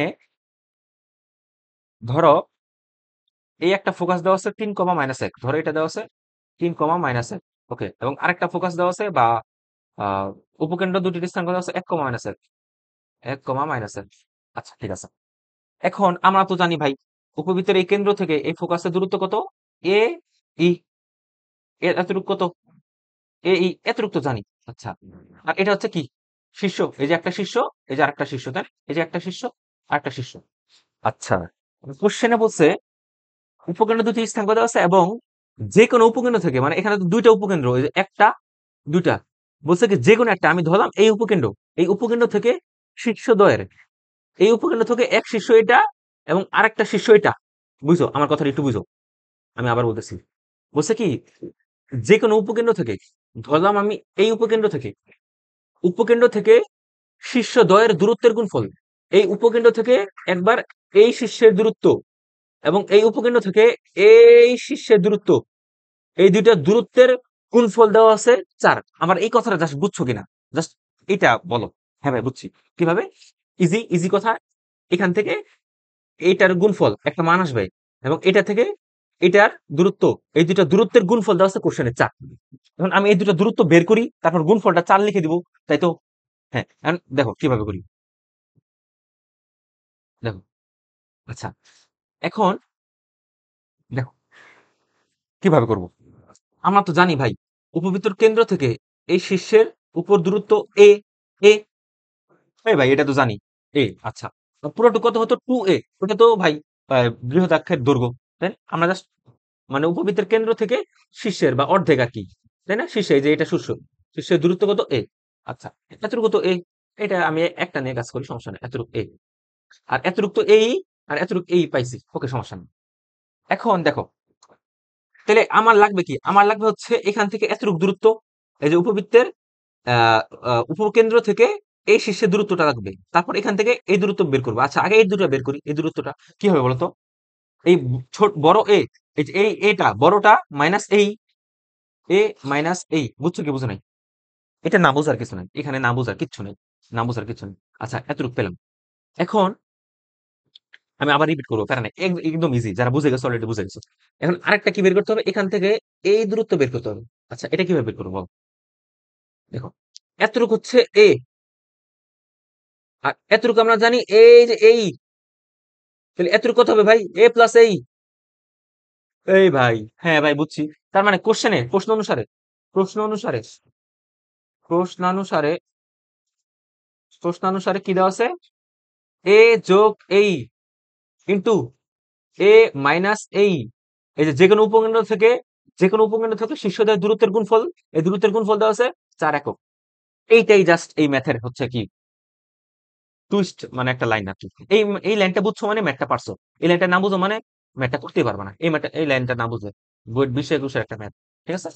ধরো এই একটা ফোকাস দেওয়া আছে তিন কমা মাইনাস এক ধরো এটা দেওয়া আছে তিন কমা মাইনাস এক ওকে এবং আরেকটা ফোকাস দেওয়া আছে বা উপকেন্দ্র দুটি স্থান দেওয়া আছে এক কমা মাইনাস এক এক কমা মাইনাস এক আচ্ছা ঠিক আছে এখন আমরা তো জানি ভাই উপবৃত্তের এই কেন্দ্র থেকে এই ফোকাসের দূরত্ব কত এ ই এতটুকু কত এ ই এতটুকু তো জানি আচ্ছা আর এটা হচ্ছে কি শিষ্য এই যে একটা শিষ্য এই যে আরেকটা শিষ্য তাই এই যে একটা শিষ্য আরেকটা শিষ্য আচ্ছা কোশ্চেনে বলছে উপকেন্দ্র দুটি স্থান কথা আছে এবং যে কোনো উপকেন্দ্র থেকে মানে এখানে তো দুইটা উপকেন্দ্র একটা দুইটা বলছে কি যে কোনো একটা আমি ধরলাম এই উপকেন্দ্র এই উপকেন্দ্র থেকে শীর্ষদ্বয়ের এই উপকেন্দ্র থেকে এক শিষ্য এটা এবং আরেকটা শিষ্য এটা বুঝছো আমার কথাটা একটু বুঝো আমি আবার বলতেছি বলছে কি যে কোনো উপকেন্দ্র থেকে ধরলাম আমি এই উপকেন্দ্র থেকে উপকেন্দ্র থেকে শীর্ষ দয়ের দূরত্বের গুণফল এই উপকেন্দ্র থেকে একবার এই শীর্ষের দূরত্ব এবং এই উপকেন্দ্র থেকে এই শীর্ষের দূরত্ব এই দুইটা দূরত্বের গুণফল দেওয়া আছে চার আমার এই কথাটা জাস্ট বুঝছো কিনা জাস্ট এটা বলো হ্যাঁ ভাই বুঝছি কিভাবে ইজি ইজি কথা এখান থেকে এটার গুণফল একটা মান আসবে এবং এটা থেকে এটার দূরত্ব এই দুটা দূরত্বের গুণফল দেওয়া আছে কোশ্চেনে চার এখন আমি এই দুটা দূরত্ব বের করি তারপর গুণফলটা চার লিখে দিব তাই তো হ্যাঁ দেখো কিভাবে করি দেখো আচ্ছা এখন দেখো কিভাবে করব আমরা তো জানি ভাই উপবৃত্তর কেন্দ্র থেকে এই শীর্ষের উপর দূরত্ব এ এ ভাই এটা তো জানি এ আচ্ছা পুরোটুকু কত হতো টু এ তো ভাই বৃহদাক্ষের দৈর্ঘ্য আমরা জাস্ট মানে উপবৃত্তের কেন্দ্র থেকে শীর্ষের বা অর্ধেক আর কি তাই না শীর্ষে যে এটা শীর্ষ শীর্ষের দূরত্ব কত এ আচ্ছা এতটুকু তো এ এটা আমি একটা নিয়ে কাজ করি সমস্যা নেই এতটুকু এ আর এতটুক তো এই আর এতটুক এই পাইছি ওকে সমস্যা নেই এখন দেখো তাহলে আমার লাগবে কি আমার লাগবে হচ্ছে এখান থেকে এতটুক দূরত্ব এই যে উপবৃত্তের আহ উপকেন্দ্র থেকে এই শীর্ষের দূরত্বটা লাগবে তারপর এখান থেকে এই দূরত্ব বের করবো আচ্ছা আগে এই দুটো বের করি এই দূরত্বটা কি হবে বলতো এই ছোট বড় এ এই এটা বড়টা মাইনাস এই এ মাইনাস এই বুঝছো কি বুঝো নাই এটা না বোঝার কিছু নাই এখানে না বোঝার কিচ্ছু নেই না বোঝার কিছু নেই আচ্ছা এতটুকু পেলাম এখন আমি আবার রিপিট করবো কারণ একদম ইজি যারা বুঝে গেছে অলরেডি বুঝে গেছো এখন আরেকটা কি বের করতে হবে এখান থেকে এই দূরত্ব বের করতে হবে আচ্ছা এটা কিভাবে বের করবো দেখো এতটুকু হচ্ছে এ আর এতটুকু আমরা জানি এই যে এই তাহলে এতটুকু কত হবে ভাই এ প্লাস এই এই ভাই হ্যাঁ ভাই বুঝছি তার মানে কোশ্চেনে প্রশ্ন অনুসারে প্রশ্ন অনুসারে প্রশ্নানুসারে প্রশ্নানুসারে কি দেওয়া আছে এ যোগ এই কিন্তু এ মাইনাস এই এই যে যে কোনো উপকেন্দ্র থেকে যে কোনো উপকেন্দ্র থেকে শীর্ষদের দূরত্বের গুণফল এই দূরত্বের গুণফল দেওয়া আছে চার একক এইটাই জাস্ট এই ম্যাথের হচ্ছে কি টুইস্ট মানে একটা লাইন আর এই এই লাইনটা বুঝছো মানে ম্যাটটা পারছো এই লাইনটা না বুঝো মানে ম্যাটটা করতে পারবে না এই ম্যাটটা এই লাইনটা না বুঝে বিশ্ব একুশের একটা ম্যাথ ঠিক আছে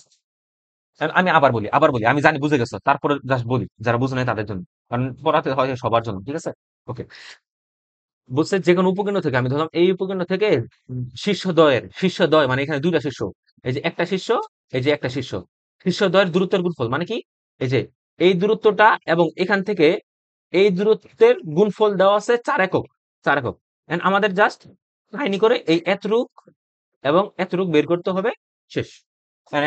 আমি আবার বলি আবার বলি আমি জানি বুঝে গেছো তারপরে জাস্ট বলি যারা বুঝে নাই তাদের জন্য কারণ পড়াতে হয় সবার জন্য ঠিক আছে ওকে বুঝছে যে কোনো উপকেন্দ্র থেকে আমি ধরলাম এই উপকেন্দ্র থেকে শীর্ষদয়ের শীর্ষদয় মানে এখানে দুইটা শীর্ষ এই যে একটা শীর্ষ এই যে একটা শীর্ষ শীর্ষদয়ের দূরত্বের গুণফল মানে কি এই যে এই দূরত্বটা এবং এখান থেকে এই দূরত্বের গুণফল দেওয়া আছে চার একক চার একক আমাদের জাস্ট কাহিনি করে এই এতরুক এবং এতরুক বের করতে হবে শেষ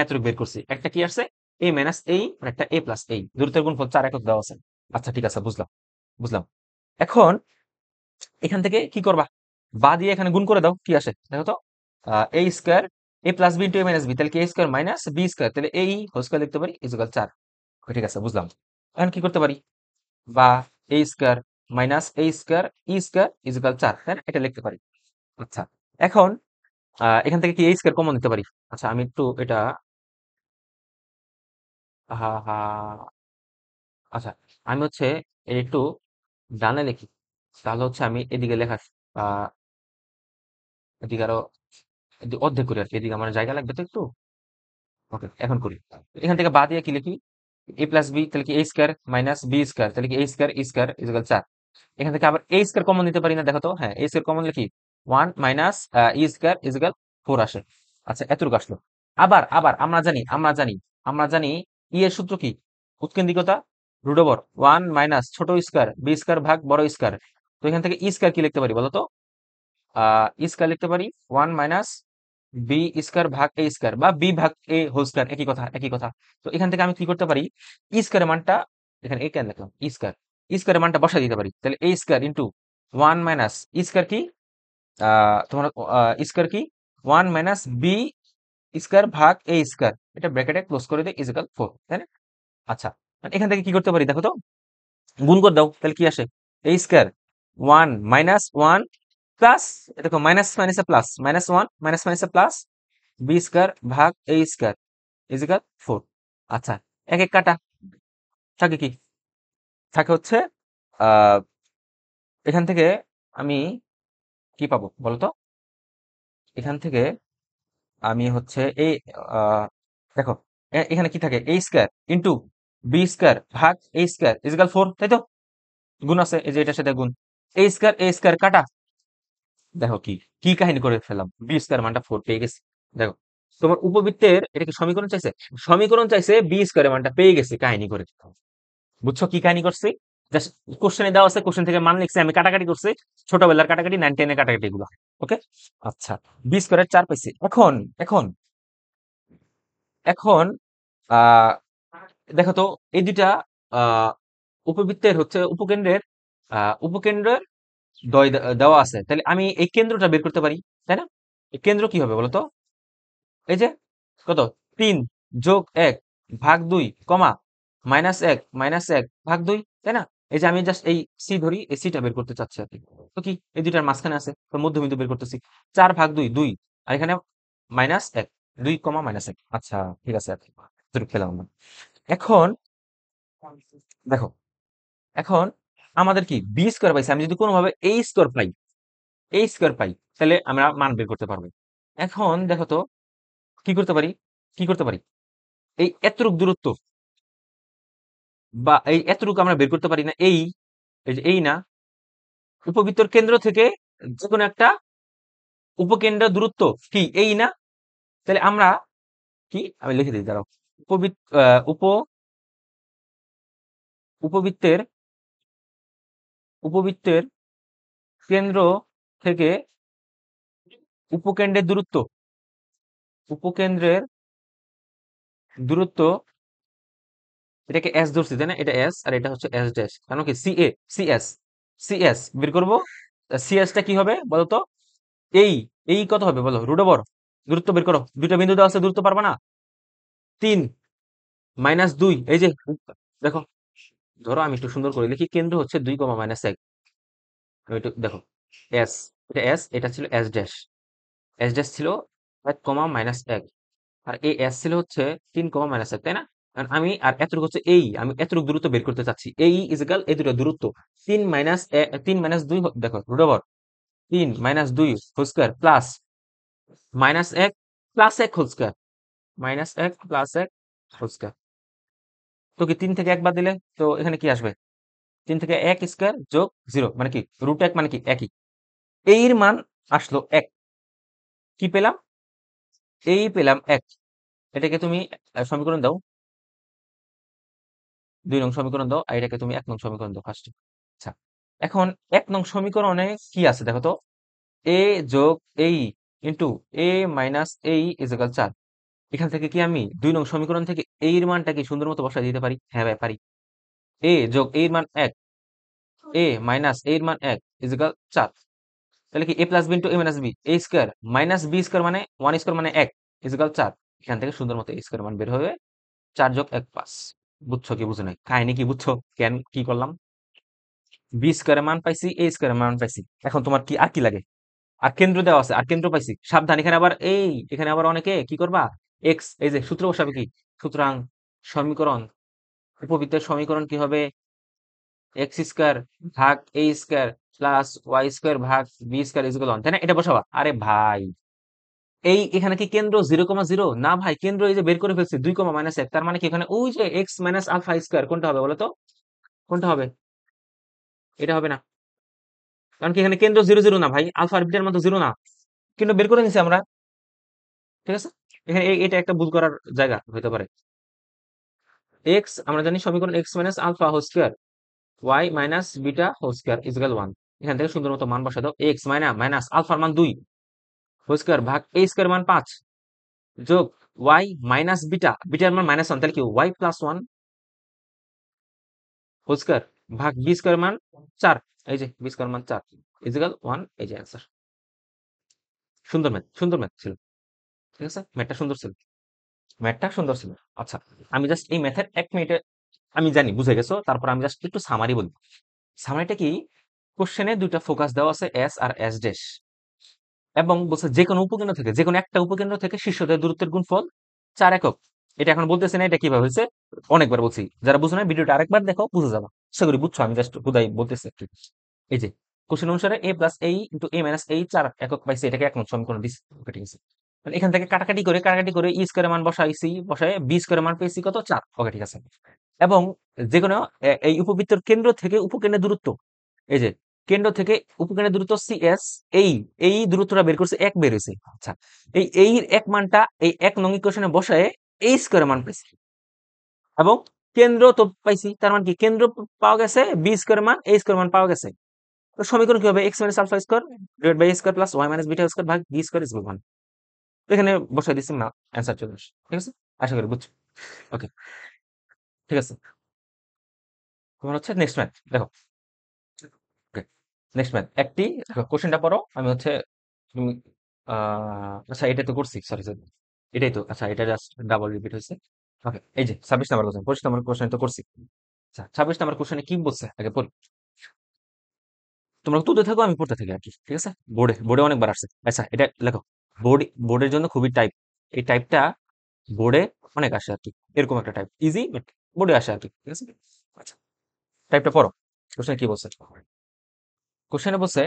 এতরুক বের করছি একটা কি আসছে এ মাইনাস এই একটা এ প্লাস এই দূরত্বের গুণফল চার একক দেওয়া আছে আচ্ছা ঠিক আছে বুঝলাম বুঝলাম এখন এখান থেকে কি করবা বা দিয়ে এখানে গুণ করে দাও কি আসে দেখো তো a square a plus b into a minus b তাহলে কি a square minus b square তাহলে এই হোল স্কোয়ার লিখতে পারি ইজুকাল চার ঠিক আছে বুঝলাম এখন কি করতে পারি বা a square minus a square e square is equal চার তাই না এটা লিখতে পারি আচ্ছা এখন এখান থেকে কি এ স্কোয়ার কমন নিতে পারি আচ্ছা আমি একটু এটা হা হা আচ্ছা আমি হচ্ছে একটু ডানে লিখি তাহলে হচ্ছে আমি এদিকে লেখা এদিকে আরো অর্ধেক করি আর কি এদিকে আমার জায়গা লাগবে তো একটু ওকে এখন করি এখান থেকে বাদ দিয়ে কি লিখি এ প্লাস বি তাহলে কি a square minus b square তাহলে কি a square e square is equal চার এখান থেকে আবার এ স্কোয়ার কমন নিতে পারি না দেখো তো হ্যাঁ এ স্কোয়ার কমন লিখি one minus e square is equal four আসে আচ্ছা এতটুকু আসলো আবার আবার আমরা জানি আমরা জানি আমরা জানি ই e এর সূত্র কি উৎকেন্দ্রিকতা রুট ওভার ওয়ান মাইনাস ছোট স্কোয়ার বি স্কোয়ার ভাগ বড় স্কোয়ার তো এখান থেকে ই e স্কোয়ার কি লিখতে পারি বলতো স্কোয়ার e লিখতে পারি ওয়ান মাইনাস বি স্কোয়ার ভাগ এ স্কোয়ার বা বি ভাগ এ হোল স্কোয়ার একই কথা একই কথা তো এখান থেকে আমি কি করতে পারি ই e স্কোয়ার মানটা এখানে এ কেন লিখলাম ই স্কোয়ার ই স্কোয়ার মানটা বসাই দিতে পারি তাহলে e e a square into one minus e square কি তোমার স্কোয়ার কি ওয়ান মাইনাস বি স্কোয়ার ভাগ এ স্কোয়ার এটা ব্র্যাকেটে ক্লোজ করে দিই ইজিক্যাল ফোর তাই না আচ্ছা এখান থেকে কি করতে পারি দেখো তো গুণ করে দাও তাহলে কি আসে a square one minus one plus দেখো minus a plus minus one minus a plus b square ভাগ এ স্কোয়ার ইজিকাল ফোর আচ্ছা এক এক কাটা থাকে কি থাকে হচ্ছে এখান থেকে আমি কি পাবো বলতো এখান থেকে আমি হচ্ছে এই দেখো এখানে কি থাকে a square into b square ভাগ এ স্কোয়ার ইজিক্যাল ফোর তাই তো গুণ আছে এই যে এটার সাথে গুণ এ স্কোয়ার এ স্কোয়ার কাটা দেখো কি কি কাহিনী করে ফেললাম বি স্কোয়ার মানটা ফোর পেয়ে গেছি দেখো তোমার উপবৃত্তের এটা কি সমীকরণ চাইছে সমীকরণ চাইছে বি স্কোয়ার মানটা পেয়ে গেছি কাহিনী করে বুঝছো কি কাহিনী করছি জাস্ট কোশ্চেনে দেওয়া আছে কোশ্চেন থেকে মান লিখছে আমি কাটাকাটি করছি ছোটবেলার কাটাকাটি নাইন টেনের কাটাকাটি গুলো ওকে আচ্ছা বি স্কোয়ারের চার পাইছি এখন এখন এখন আহ দেখো তো এই দুটা আহ উপবৃত্তের হচ্ছে উপকেন্দ্রের আহ উপকেন্দ্রের দেওয়া আছে তাহলে আমি এই কেন্দ্রটা বের করতে পারি তাই না এই কেন্দ্র কি হবে বলতো এই যে কত তিন যোগ এক ভাগ দুই কমা মাইনাস এক মাইনাস এক ভাগ দুই তাই না এই যে আমি জাস্ট এই সি ধরি এই সিটা বের করতে চাচ্ছি আর তো কি এই দুইটার মাঝখানে আছে তো মধ্যবিন্দু বের করতেছি চার ভাগ দুই দুই আর এখানে মাইনাস এক দুই কমা মাইনাস এক আচ্ছা ঠিক আছে খেলাম এখন দেখো এখন আমাদের কি বি স্কোয়ার পাইছে আমি যদি কোনোভাবে এ স্কোয়ার পাই এ স্কোয়ার পাই তাহলে আমরা মান বের করতে পারবো এখন দেখো তো কি করতে পারি কি করতে পারি এই এতটুক দূরত্ব বা এই এতটুক আমরা বের করতে পারি না এই এই না উপবৃত্তর কেন্দ্র থেকে যে কোনো একটা উপকেন্দ্র দূরত্ব কি এই না তাহলে আমরা কি আমি লিখে দিই দাঁড়াও উপবৃত্ত উপ উপবৃত্তের উপবৃত্তের কেন্দ্র থেকে উপকেন্দ্রের দূরত্ব উপকেন্দ্রের দূরত্ব এটাকে এস ধরছি তাই না এটা এস আর এটা হচ্ছে এস ড্যাশ কারণ কি C A C S C S বের করবো সি টা কি হবে বলতো এই এই কত হবে বলো রুট ওভার দূরত্ব বের করো দুটো বিন্দু দেওয়া আছে দূরত্ব পারবা না তিন মাইনাস দুই এই যে দেখো ধরো আমি একটু সুন্দর করে লিখি কেন্দ্র হচ্ছে দুই কমা মাইনাস এক একটু দেখো এস এটা এস এটা ছিল এস ড্যাশ এস ড্যাশ ছিল এক কমা মাইনাস এক আর এই এস ছিল হচ্ছে তিন কমা মাইনাস এক তাই না আমি আর এতটুকু হচ্ছে এই আমি এতটুকু দূরত্ব বের করতে চাচ্ছি এই ইজ ইজিক্যাল এই দুটো দূরত্ব তিন মাইনাস তিন মাইনাস দুই দেখো রুট ওভার তিন মাইনাস দুই হোল স্কোয়ার প্লাস মাইনাস এক প্লাস এক হোল স্কোয়ার মাইনাস এক প্লাস এক হোল স্কোয়ার তো কি তিন থেকে একবার দিলে তো এখানে কি আসবে তিন থেকে এক স্কোয়ার যোগ জিরো মানে কি রুট এক মানে কি একই এইর মান আসলো এক কি পেলাম এই পেলাম এক এটাকে তুমি সমীকরণ দাও দুই নং সমীকরণ দাও আর এটাকে তুমি এক নং সমীকরণ দাও ফার্স্ট আচ্ছা এখন এক নং সমীকরণে কি আছে দেখো তো এ যোগ এই ইন্টু এ মাইনাস এই ইজ চার এখান থেকে কি আমি দুই নং সমীকরণ থেকে এই এর মানটা কি সুন্দর মতো বসায় দিতে পারি হ্যাঁ ভাই পারি এ যোগ এ এর মান এক এ মাইনাস এ এর মান এক ইজিক্যাল চার তাহলে কি a plus b into a minus b a square minus b square মানে ওয়ান স্কোয়ার মানে এক ইজিক্যাল চার এখান থেকে সুন্দর মতো এ স্কোয়ার মান বের হবে চার যোগ এক পাঁচ বুঝছো কি বুঝো নাই কাহিনী কি বুঝছো কেন কি করলাম বি স্কোয়ারের মান পাইছি এ স্কোয়ারের মান পাইছি এখন তোমার কি আর কি লাগে আর কেন্দ্র দেওয়া আছে আর কেন্দ্র পাইছি সাবধান এখানে আবার এই এখানে আবার অনেকে কি করবা এক্স এই যে সূত্র বসাবে কি সুতরাং সমীকরণ উপবৃত্তের সমীকরণ কি হবে এক্স স্কোয়ার ভাগ a square plus y square ভাগ বি স্কোয়ার ইজ তাই না এটা বসাবা আরে ভাই এই এখানে কি কেন্দ্র জিরো কমা জিরো না ভাই কেন্দ্র এই যে বের করে ফেলছে দুই কমা মাইনাস এক তার মানে কি এখানে ওই যে এক্স মাইনাস আলফা স্কোয়ার কোনটা হবে বলতো কোনটা হবে এটা হবে না কারণ কি এখানে কেন্দ্র জিরো জিরো না ভাই আলফা আর বিটার মতো জিরো না কিন্তু বের করে নিছি আমরা ঠিক আছে এখানে এটা একটা ভুল করার জায়গা হইতে পারে এক্স আমরা জানি সমীকরণ x minus alpha whole square y minus beta whole square is equal one এখান থেকে সুন্দর মতো মান বসা দাও এক্স মাইনাস মাইনাস আলফার মান দুই হোল স্কোয়ার ভাগ এ স্কোয়ার মান পাঁচ যোগ ওয়াই মাইনাস বিটা বিটার মান মাইনাস ওয়ান তাহলে কি y plus one whole square ভাগ বি স্কোয়ার মান চার এই যে বি স্কোয়ার মান চার ইজগাল ওয়ান এই যে অ্যান্সার সুন্দর ম্যাথ সুন্দর ম্যাথ ছিল ঠিক আছে ম্যাথটা সুন্দর ছিল ম্যাথটা সুন্দর ছিল আচ্ছা আমি জাস্ট এই ম্যাথের এক মিনিটে আমি জানি বুঝে গেছো তারপর আমি জাস্ট একটু সামারি বলি সামারিটা কি কোশ্চেনে দুইটা ফোকাস দেওয়া আছে এস আর এস ড্যাশ এবং বলছে যে কোনো উপকেন্দ্র থেকে যে কোনো একটা উপকেন্দ্র থেকে শীর্ষদের দূরত্বের গুণ ফল চার একক এটা এখন বলতেছে না এটা কিভাবে হয়েছে অনেকবার বলছি যারা বুঝো না ভিডিওটা আরেকবার দেখো বুঝে যাবো সেগুলি বুঝছো আমি জাস্ট হুদাই বলতেছি এই যে কোশ্চেন অনুসারে এ প্লাস এই ইন্টু এ মাইনাস এই চার একক পাইছে এটাকে এক নম্বর সমীকরণ দিচ্ছে মানে এখান থেকে কাটাকাটি করে কাটাকাটি করে ই e স্কোয়ার মান বসাইছি বসায় বি স্কোয়ার মান পেয়েছি কত চার ওকে ঠিক আছে এবং যে কোনো এই উপবৃত্তের কেন্দ্র থেকে উপকেন্দ্রের দূরত্ব এই যে কেন্দ্র থেকে উপকেন্দ্রের দূরত্ব সি এস এই এই দূরত্বটা বের করছে এক বের হয়েছে আচ্ছা এই এই এক মানটা এই এক নং ইকুয়েশনে বসায় এই স্কোয়ার মান পেয়েছি এবং কেন্দ্র তো পাইছি তার মানে কি কেন্দ্র পাওয়া গেছে বি স্কোয়ার মান এই স্কোয়ার মান পাওয়া গেছে তো সমীকরণ কি হবে x minus alpha square divide by square plus y minus beta square ভাগ বি স্কোয়ার ইজ ওয়ান এখানে বসাই দিচ্ছি না অ্যান্সার চলে আসে ঠিক আছে আশা করি বুঝছি ওকে ঠিক আছে তোমার হচ্ছে নেক্সট ম্যাথ দেখো নেক্সট ম্যাথ একটি কোশ্চেনটা পড়ো আমি হচ্ছে তুমি আচ্ছা এটাই তো করছি সরি সরি এটাই তো আচ্ছা এটা জাস্ট ডাবল রিপিট হয়েছে ওকে এই যে ছাব্বিশ নাম্বার কোশ্চেন পঁচিশ নাম্বার কোশ্চেন তো করছি আচ্ছা ছাব্বিশ নাম্বার কোশ্চেনে কি বলছে আগে পড়ি তোমরা তুলতে থাকো আমি পড়তে থাকি আর কি ঠিক আছে বোর্ডে বোর্ডে অনেকবার আসছে আচ্ছা এটা লেখো বোর্ড বোর্ডের জন্য খুবই টাইপ এই টাইপটা বোর্ডে অনেক আসে আর কি এরকম একটা টাইপ ইজি বোর্ডে আসে আর কি ঠিক আছে আচ্ছা টাইপটা পড়ো কোশ্চেন কি বলছে কোশ্চেনে বলছে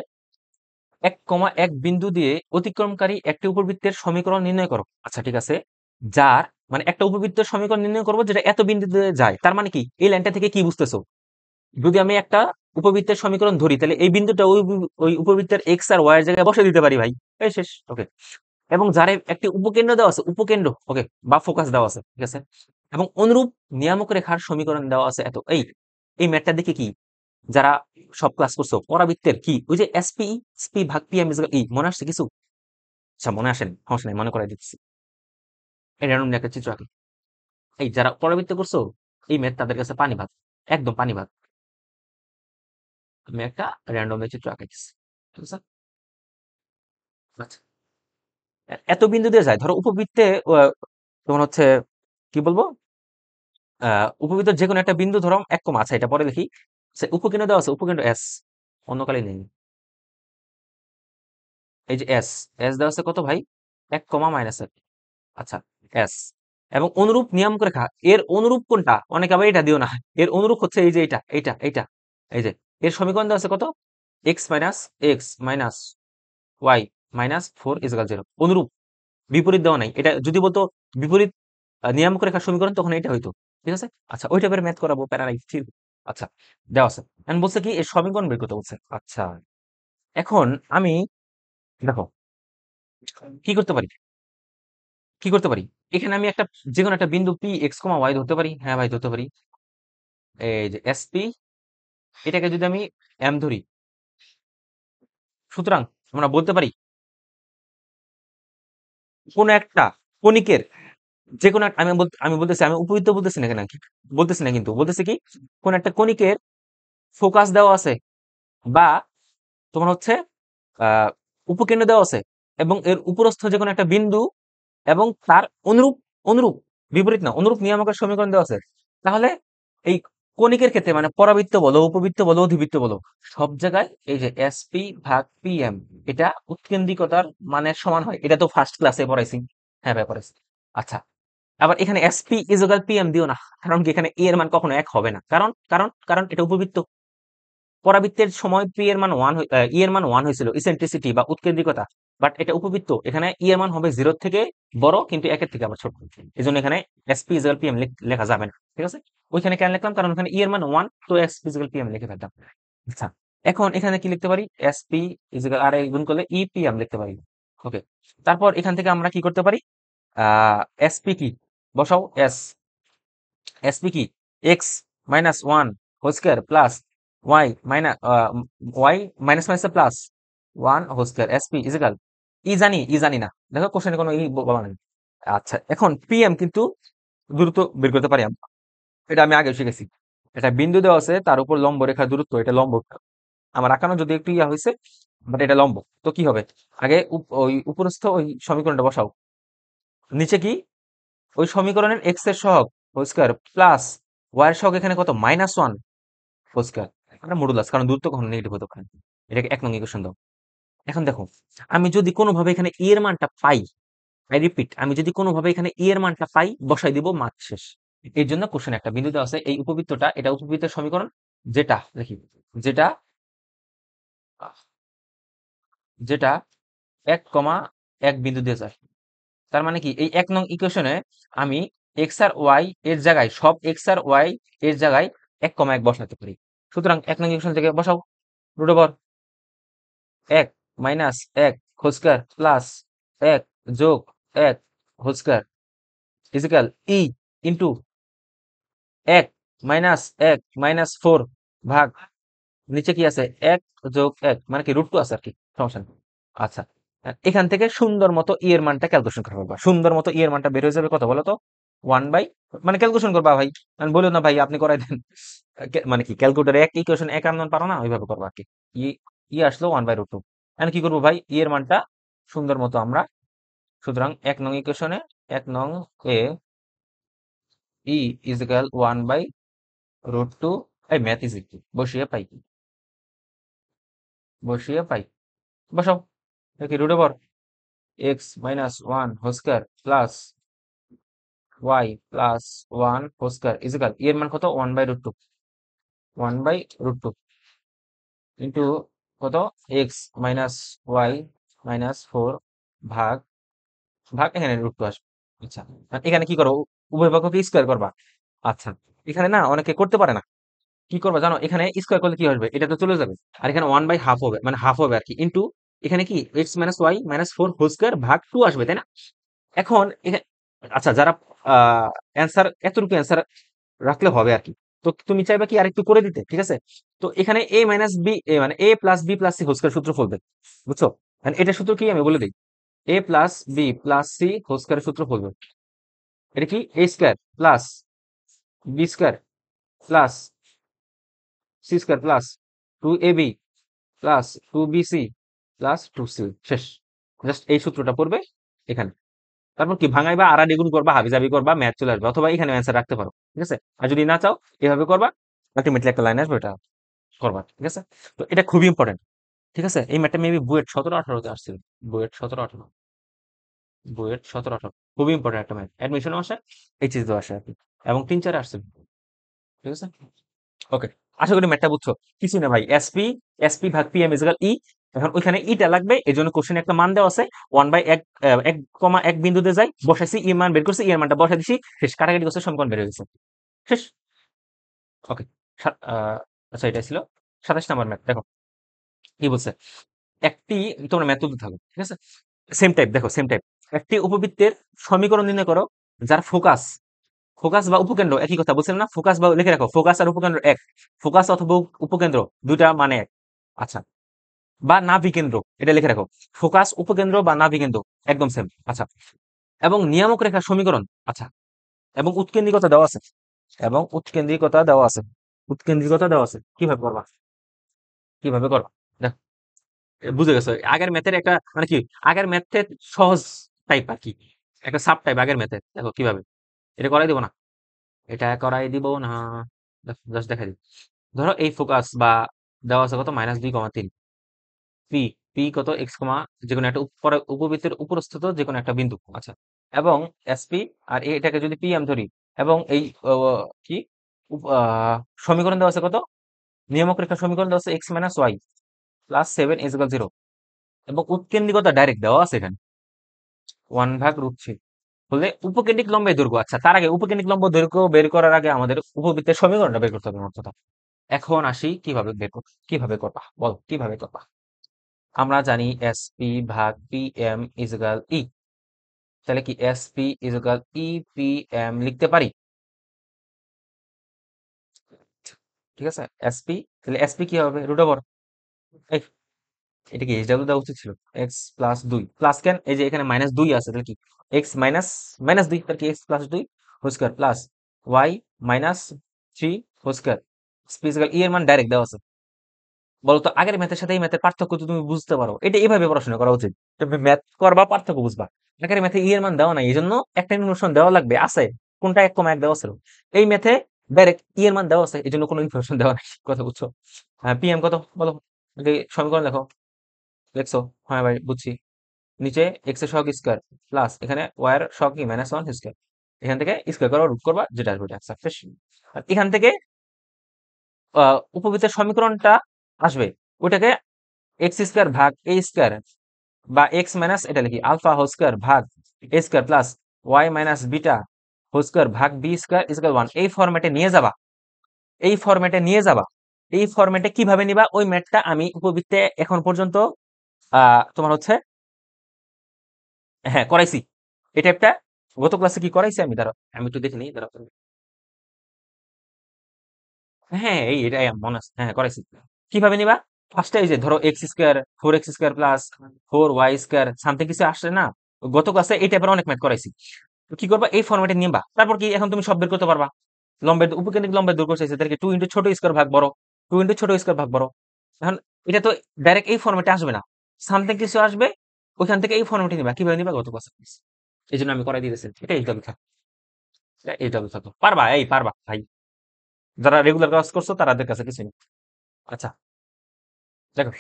এক কমা এক বিন্দু দিয়ে অতিক্রমকারী একটি উপবৃত্তের সমীকরণ নির্ণয় করো আচ্ছা ঠিক আছে যার মানে একটা উপবৃত্তের সমীকরণ নির্ণয় করবো যেটা এত বিন্দু দিয়ে যায় তার মানে কি এই লাইনটা থেকে কি বুঝতেছো যদি আমি একটা উপবৃত্তের সমীকরণ ধরি তাহলে এই বিন্দুটা ওই ওই উপবৃত্তের এক্স আর ওয়াই এর জায়গায় বসে দিতে পারি ভাই এই শেষ ওকে এবং যার একটি উপকেন্দ্র দেওয়া আছে উপকেন্দ্র ওকে বা ফোকাস দেওয়া আছে ঠিক আছে এবং অনুরূপ নিয়ামক রেখার সমীকরণ দেওয়া আছে এত এই এই ম্যাটটা দেখে কি যারা সব ক্লাস করছো পরাবৃত্তের কি ওই যে এসপি স্পি ভাগ পি এম ই মনে আসছে কিছু আচ্ছা মনে আসেন সমস্যা মনে করাই দিচ্ছি এই একটা চিত্র আঁকি এই যারা পরাবৃত্ত করছো এই ম্যাথ তাদের কাছে পানি ভাগ একদম পানি ভাগ আমি একটা র্যান্ডমে চিত্র আঁকাইতেছি ঠিক আছে আচ্ছা। এত বিন্দু দিয়ে যায় ধরো উপবৃত্তে তোমার হচ্ছে কি বলবো উপবৃত্ত যে কোনো একটা বিন্দু ধরো এক কম আছে আচ্ছা এটা পরে দেখি সে উপকেন্দ্র দেওয়া আছে উপকেন্দ্র এস অন্যকালে নেই এই যে এস এস দেওয়া আছে কত ভাই এক কমা মাইনাস এক আচ্ছা এস এবং অনুরূপ নিয়ম করে খা এর অনুরূপ কোনটা অনেকে আবার এটা দিও না এর অনুরূপ হচ্ছে এই যে এটা এটা এটা এই যে এর সমীকরণ আছে কত x minus x minus y minus four is equal zero অনুরূপ বিপরীত দেওয়া নাই এটা যদি বলতো বিপরীত নিয়ামক রেখার সমীকরণ তখন এটা হইতো ঠিক আছে আচ্ছা ওইটা পরে ম্যাথ করাবো প্যারালাইজ ঠিক আচ্ছা দেওয়া আছে এখন বলছে কি এর সমীকরণ বের করতে বলছে আচ্ছা এখন আমি দেখো কি করতে পারি কি করতে পারি এখানে আমি একটা যে কোনো একটা বিন্দু পি এক্স কমা ওয়াই ধরতে পারি হ্যাঁ ভাই ধরতে পারি এই যে এসপি এটাকে যদি আমি এম ধরি সুতরাং আমরা বলতে পারি কোন একটা কণিকের যে কোনো আমি আমি বলতেছি আমি উপযুক্ত বলতেছি না নাকি বলতেছি না কিন্তু বলতেছি কি কোন একটা কণিকের ফোকাস দেওয়া আছে বা তোমার হচ্ছে উপকেন্দ্র দেওয়া আছে এবং এর উপরস্থ যে কোনো একটা বিন্দু এবং তার অনুরূপ অনুরূপ বিপরীত না অনুরূপ নিয়ামকের সমীকরণ দেওয়া আছে তাহলে এই কণিকের ক্ষেত্রে মানে পরাবৃত্ত বলো উপবৃত্ত বলো অধিবৃত্ত বলো সব জায়গায় এই যে এসপি ভাগ পিএম এটা উৎকেন্দ্রিকতার মানে সমান হয় এটা তো ফার্স্ট ক্লাসে পড়াইছি হ্যাঁ ভাই পড়াইছি আচ্ছা আবার এখানে এসপি ইজ ইজোগাল পিএম দিও না কারণ কি এখানে এ এর মান কখনো এক হবে না কারণ কারণ কারণ এটা উপবৃত্ত পরাবৃত্তের সময় পি এর মান ওয়ান ই e এর মান ওয়ান হয়েছিল ইসেন্ট্রিসিটি বা উৎকেন্দ্রিকতা বাট এটা উপবৃত্ত এখানে ই e এর মান হবে জিরোর থেকে বড় কিন্তু একের থেকে আবার ছোট এই জন্য এখানে এসপি ইজ ইজোগাল পিএম লেখা যাবে না ঠিক আছে ওইখানে কেন লিখলাম কারণ ওখানে ই মানে ওয়ান তো এস ফিজিক্যাল পি এম লিখে ফেলতাম আচ্ছা এখন এখানে কি লিখতে পারি এস পি ইজিক্যাল আর গুণ করলে ই পি এম লিখতে পারি ওকে তারপর এখান থেকে আমরা কি করতে পারি এস পি কি বসাও এস এস পি কি x minus one whole square plus y minus y minus minus plus one whole square S P is equal e জানি ই e জানি না দেখো কোশ্চেনে কোনো ই e বলা নেই আচ্ছা এখন পিএম কিন্তু দ্রুত বের করতে পারি আমরা এটা আমি আগে শিখেছি এটা বিন্দু দেওয়া আছে তার উপর লম্ব রেখার দূরত্ব এটা লম্ব আমার আঁকানো যদি একটু ইয়া হয়েছে বাট এটা লম্ব তো কি হবে আগে ওই উপরস্থ ওই সমীকরণটা বসাও নিচে কি ওই সমীকরণের এক্স এর সহগ ফোস্কার প্লাস ওয়াই এর এখানে কত মাইনাস ওয়ান ফোস্কার এখানে মডুলাস কারণ দূরত্ব কখনো নেগেটিভ হতো ওখানে এটাকে এক নং ইকুয়েশন দাও এখন দেখো আমি যদি কোনোভাবে এখানে ই e এর মানটা পাই আই রিপিট আমি যদি কোনোভাবে এখানে ই e এর মানটা পাই বসাই দিব মার্ক শেষ এর জন্য কোশ্চেন একটা বিন্দু দেওয়া আছে এই উপবৃত্তটা এটা উপবৃত্তের সমীকরণ যেটা দেখি যেটা যেটা এক কমা এক বিন্দু দিয়ে যায় তার মানে কি এই এক নং ইকুয়েশনে আমি এক্স আর ওয়াই এর জায়গায় সব এক্স আর ওয়াই এর জায়গায় এক কমা এক বসাতে পারি সুতরাং এক নং ইকুয়েশন থেকে বসাও রুট ওভার এক মাইনাস এক হোস্কার প্লাস এক যোগ এক হোস্কার ইজিক্যাল ই ইন্টু এক মাইনাস এক মাইনাস ফোর ভাগ নিচে কি আছে এক যোগ এক মানে কি রুট আছে আর কি সমস্যা আচ্ছা এখান থেকে সুন্দর মতো ই e মানটা ক্যালকুলেশন করবো সুন্দর মতো ই e এর মানটা বের হয়ে যাবে কত বলো তো ওয়ান বাই মানে ক্যালকুলেশন করবা ভাই মানে বলো না ভাই আপনি করাই দেন মানে কি ক্যালকুলেটার এক ইকুয়েশন এক আন্দোলন পারো না ওইভাবে করবো আর কি ই e, আসলো ওয়ান বাই রুট টু কি করবো ভাই ই এর মানটা সুন্দর মতো আমরা সুতরাং এক নং ইকুয়েশনে এক নং এ e e is equal 1 by root 2 এই ম্যাথ ইজ ইকুয়াল বসিয়ে পাই কি বসিয়ে পাই বসাও দেখি root over x minus one whole square plus y plus one whole square is equal এর মান কত one by root two one by root two into কত x minus y minus four ভাগ ভাগ এখানে রুট টু আসবে আচ্ছা এখানে কি করো উভয় পক্ষকে স্কোয়ার করবা আচ্ছা এখানে না অনেকে করতে পারে না কি করবা জানো এখানে স্কোয়ার করলে কি হবে এটা তো চলে যাবে আর এখানে ওয়ান বাই হাফ হবে মানে হাফ হবে আর কি ইন্টু এখানে কি x minus y minus four whole square ভাগ টু আসবে তাই না এখন আচ্ছা যারা অ্যান্সার এতটুকু অ্যান্সার রাখলে হবে আর কি তো তুমি চাইবে কি আরেকটু করে দিতে ঠিক আছে তো এখানে এ মাইনাস বি এ মানে a plus b plus c whole square সূত্র ফলবে বুঝছো মানে এটা সূত্র কি আমি বলে দিই a plus b plus c whole square সূত্র ফলবে এটা কি a square plus b square plus c square plus two a b plus two b c plus two c শেষ জাস্ট এই সূত্রটা পড়বে এখানে তারপর কি ভাঙাই বা আড়া দ্বিগুণ করবা হাবিজাবি করবা ম্যাথ চলে আসবে অথবা এখানে অ্যান্সার রাখতে পারো ঠিক আছে আর যদি না চাও এভাবে করবা আলটিমেটলি একটা লাইন আসবে এটা করবা ঠিক আছে তো এটা খুবই ইম্পর্টেন্ট ঠিক আছে এই ম্যাটটা মেবি বুয়েট সতেরো আঠারোতে আসছিল বুয়েট সতেরো আঠারো বুয়েট সতেরো আঠারো খুবই ইম্পর্টেন্ট একটা ম্যাথ অ্যাডমিশনও আসে এইচএসও আসে আর কি এবং তিন চার আসছে ঠিক আছে ওকে আশা করি ম্যাথটা বুঝছো কিছু না ভাই এসপি এসপি ভাগ পি এম ইজগাল ই এখন ওইখানে ইটা e লাগবে এই জন্য কোশ্চেন একটা মান দেওয়া আছে ওয়ান বাই এক এক কমা এক বিন্দুতে যাই বসাইছি ই e মান বের করছি ই e মানটা বসাই দিছি শেষ কাটাকাটি করছে সমকোণ বের হয়েছে শেষ ওকে আচ্ছা এটা ছিল সাতাশ নাম্বার ম্যাথ দেখো কি বলছে একটি তোমরা ম্যাথ তুলতে থাকো ঠিক আছে সেম টাইপ দেখো সেম টাইপ একটি উপবৃত্তের সমীকরণ নির্ণয় করো যার ফোকাস ফোকাস বা উপকেন্দ্র একই কথা বলছিলাম না ফোকাস বা লিখে রাখো ফোকাস আর উপকেন্দ্র এক ফোকাস অথবা উপকেন্দ্র দুইটা মানে এক আচ্ছা বা নাভিকেন্দ্র এটা লিখে রাখো ফোকাস উপকেন্দ্র বা নাভিকেন্দ্র একদম সেম আচ্ছা এবং নিয়ামক রেখা সমীকরণ আচ্ছা এবং উৎকেন্দ্রিকতা দেওয়া আছে এবং উৎকেন্দ্রিকতা দেওয়া আছে উৎকেন্দ্রিকতা দেওয়া আছে কিভাবে করবা কিভাবে করবা দেখ বুঝে গেছো আগের ম্যাথের একটা মানে কি আগের ম্যাথের সহজ টাইপ আর কি একটা সাব টাইপ আগের মেথে দেখো কিভাবে এটা করাই দিব না এটা করাই দিব না জাস্ট দেখা দিব ধরো এই ফোকাস বা দেওয়া আছে কত মাইনাস দুই কমা তিন পি পি কত এক্স কমা যে কোনো একটা উপবৃত্তের উপরস্থিত যে কোনো একটা বিন্দু আচ্ছা এবং এসপি আর এটাকে যদি পি এম ধরি এবং এই কি সমীকরণ দেওয়া আছে কত নিয়ামক রেখা সমীকরণ দেওয়া আছে x minus y plus seven is zero এবং উৎকেন্দ্রিকতা ডাইরেক্ট দেওয়া আছে এখানে ওয়ান ভাগ রুট থ্রি উপকেন্দ্রিক লম্বের দৈর্ঘ্য আচ্ছা তার আগে উপকেন্দ্রিক লম্ব দৈর্ঘ্য বের করার আগে আমাদের উপবৃত্তের সমীকরণটা বের করতে হবে অর্থটা এখন আসি কিভাবে বের করতে কিভাবে করবা বলো কিভাবে করবা আমরা জানি এস পি ভাগ পি এম ইজগাল ই তাহলে কি S P is equal e P M লিখতে পারি ঠিক আছে এসপি তাহলে এসপি কি হবে রুট ওভার এটা কি এইচ ডাবল দেওয়া উচিত ছিল এক্স প্লাস দুই প্লাস কেন এই যে এখানে মাইনাস দুই আছে তাহলে কি এক্স মাইনাস মাইনাস দুই তাহলে কি এক্স প্লাস দুই whole square plus y minus three whole square স্পেসিক্যাল ই এর মান ডাইরেক্ট দেওয়া আছে বলতো আগের ম্যাথের সাথে এই ম্যাথের পার্থক্য তুমি বুঝতে পারো এটা এইভাবে পড়াশোনা করা উচিত তুমি ম্যাথ করবা পার্থক্য বুঝবা আগের ম্যাথে ই e এর মান দেওয়া নাই এই জন্য একটা ইনফরমেশন দেওয়া লাগবে আছে কোনটা এক কম এক দেওয়া ছিল এই ম্যাথে ডাইরেক্ট ই এর মান দেওয়া আছে এই জন্য কোনো ইনফরমেশন দেওয়া নাই কথা বুঝছো হ্যাঁ পিএম কত বলো সমীকরণ দেখো দেখছো হ্যাঁ ভাই বুঝছি নিচে এক্স এর শক স্কোয়ার প্লাস এখানে ওয়াই এর সহগ কি মাইনাস ওয়ান স্কোয়ার এখান থেকে স্কোয়ার করবা রুট করবা যেটা আসবে এটা সাফিসিয়েন্ট আর এখান থেকে উপবৃত্তের সমীকরণটা আসবে ওইটাকে এক্স স্কোয়ার ভাগ এ স্কোয়ার বা এক্স মাইনাস এটা লিখি আলফা হোল স্কোয়ার ভাগ a square plus y minus beta whole square ভাগ বি স্কোয়ার স্কোয়ার ওয়ান এই ফরম্যাটে নিয়ে যাবা এই ফরম্যাটে নিয়ে যাবা এই ফরম্যাটে কিভাবে নিবা ওই ম্যাটটা আমি উপবৃত্তে এখন পর্যন্ত তোমার হচ্ছে হ্যাঁ করাইছি এই টাইপটা গত ক্লাসে কি করাইছি আমি ধরো আমি একটু দেখে নিই হ্যাঁ এই এটাই মনে আছে হ্যাঁ করাইছি কিভাবে নিবা ফার্স্টে এই যে ধরো x square four x square plus four y square something কিছু আসে না গত ক্লাসে এই টাইপের অনেক ম্যাথ করাইছি কি করবা এই ফর্মেটে নিবা তারপর কি এখন তুমি সব বের করতে পারবা লম্বের উপকেন্দ্রিক লম্বের দূর চাইছে তাদেরকে টু ইন্টু ছোট স্কোয়ার ভাগ বড় টু ইন্টু ছোট স্কোয়ার ভাগ বড় এখন এটা তো ডাইরেক্ট এই ফর্মেটে আসবে না সামথিং কিছু আসবে ওইখান থেকে এই ফর্মেটে নিবা কিভাবে নিবা গত পার্সেন্টেজ এই জন্য আমি করাই দিয়েছি এটা এইটা থাকো এইটা থাকো পারবা এই পারবা ভাই যারা রেগুলার কাজ করছো তাদের কাছে কিছু নেই আচ্ছা দেখো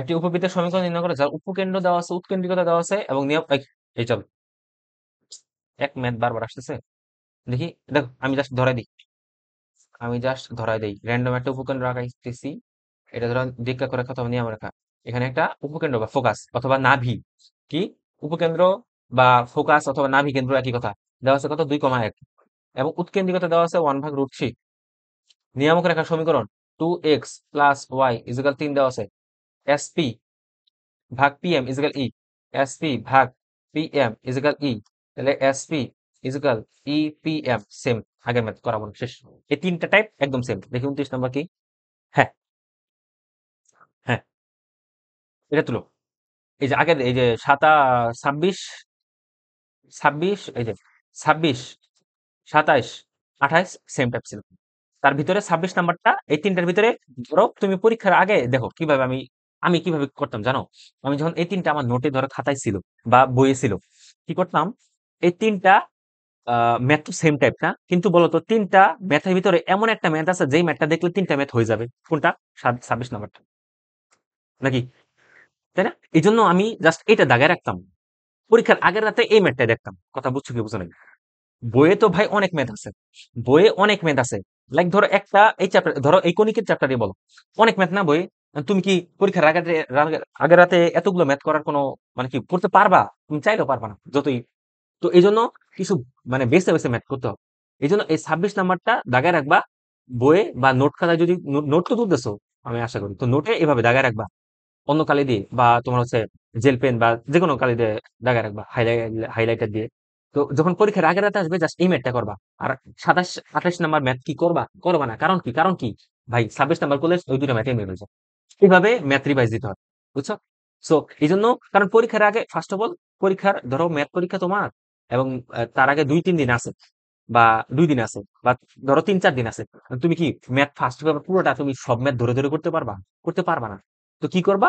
একটি উপবৃত্তের সমীকরণ নির্ণয় করে যার উপকেন্দ্র দেওয়া আছে উৎকেন্দ্রিকতা দেওয়া আছে এবং নিয়ম এই চল এক ম্যাথ বারবার আসতেছে দেখি দেখো আমি জাস্ট ধরাই দিই আমি জাস্ট ধরাই দিই র্যান্ডম একটা উপকেন্দ্র আঁকাইতেছি এটা ধরো দীক্ষা করে কথা নিয়াম রেখা এখানে একটা উপকেন্দ্র বা ফোকাস অথবা নাভি কি উপকেন্দ্র বা ফোকাস অথবা নাভি কেন্দ্র একই কথা দেওয়া আছে কত দুই কমা এক এবং উৎকেন্দ্রিকতা দেওয়া আছে ওয়ান ভাগ রুট থ্রি নিয়ামক রেখার সমীকরণ two x plus y is equal তিন দেওয়া আছে এসপি ভাগ P M is equal e SP ভাগ পি এম ইজিক্যাল ই তাহলে SP is equal e P M same আগের ম্যাথ করাবো শেষ এই তিনটা টাইপ একদম সেম দেখি উনত্রিশ নম্বর কি হ্যাঁ এটা তুলো এই যে আগের এই যে সাতা ছাব্বিশ ছাব্বিশ এই যে ছাব্বিশ সাতাইশ আঠাইশ সেম টাইপ ছিল তার ভিতরে ছাব্বিশ নাম্বারটা এই তিনটার ভিতরে ধরো তুমি পরীক্ষার আগে দেখো কিভাবে আমি আমি কিভাবে করতাম জানো আমি যখন এই তিনটা আমার নোটে ধরো খাতায় ছিল বা বইয়ে ছিল কি করতাম এই তিনটা ম্যাথ তো সেম টাইপ না কিন্তু বলতো তিনটা ম্যাথের ভিতরে এমন একটা ম্যাথ আছে যেই ম্যাথটা দেখলে তিনটা ম্যাথ হয়ে যাবে কোনটা ছাব্বিশ নাম্বারটা নাকি তাই না এই জন্য আমি জাস্ট এটা দাগায় রাখতাম পরীক্ষার আগের রাতে এই ম্যাথটা দেখতাম কথা বুঝছো কি বুঝো নাই বইয়ে তো ভাই অনেক ম্যাথ আছে বইয়ে অনেক ম্যাথ আছে লাইক ধরো একটা এই চ্যাপ্টার ধরো এই কণিকের চ্যাপ্টারে বলো অনেক ম্যাথ না বই তুমি কি পরীক্ষার আগের আগের রাতে এতগুলো ম্যাথ করার কোনো মানে কি করতে পারবা তুমি চাইলেও পারবা না যতই তো এই জন্য কিছু মানে বেছে বেছে ম্যাথ করতে হবে এই জন্য এই ছাব্বিশ নাম্বারটা দাগায় রাখবা বইয়ে বা নোট খাতায় যদি নোট তো তুলতেছো আমি আশা করি তো নোটে এভাবে দাগায় রাখবা অন্য কালি দিয়ে বা তোমার হচ্ছে জেল পেন বা যে কোনো কালি দিয়ে দাগায় রাখবা হাইলাইটার দিয়ে তো যখন পরীক্ষার আগের রাতে আসবে জাস্ট এই ম্যাথটা করবা আর সাতাশ আঠাশ নাম্বার ম্যাথ কি করবা করবা না কারণ কি কারণ কি ভাই ছাব্বিশ নাম্বার করলে ওই দুটো ম্যাথে মেয়ে রয়েছে এইভাবে ম্যাথ রিভাইজ দিতে হয় বুঝছো সো এই জন্য কারণ পরীক্ষার আগে ফার্স্ট অফ অল পরীক্ষার ধরো ম্যাথ পরীক্ষা তোমার এবং তার আগে দুই তিন দিন আছে বা দুই দিন আছে বা ধরো তিন চার দিন আছে তুমি কি ম্যাথ ফার্স্ট পুরোটা তুমি সব ম্যাথ ধরে ধরে করতে পারবা করতে পারবা না তো কি করবা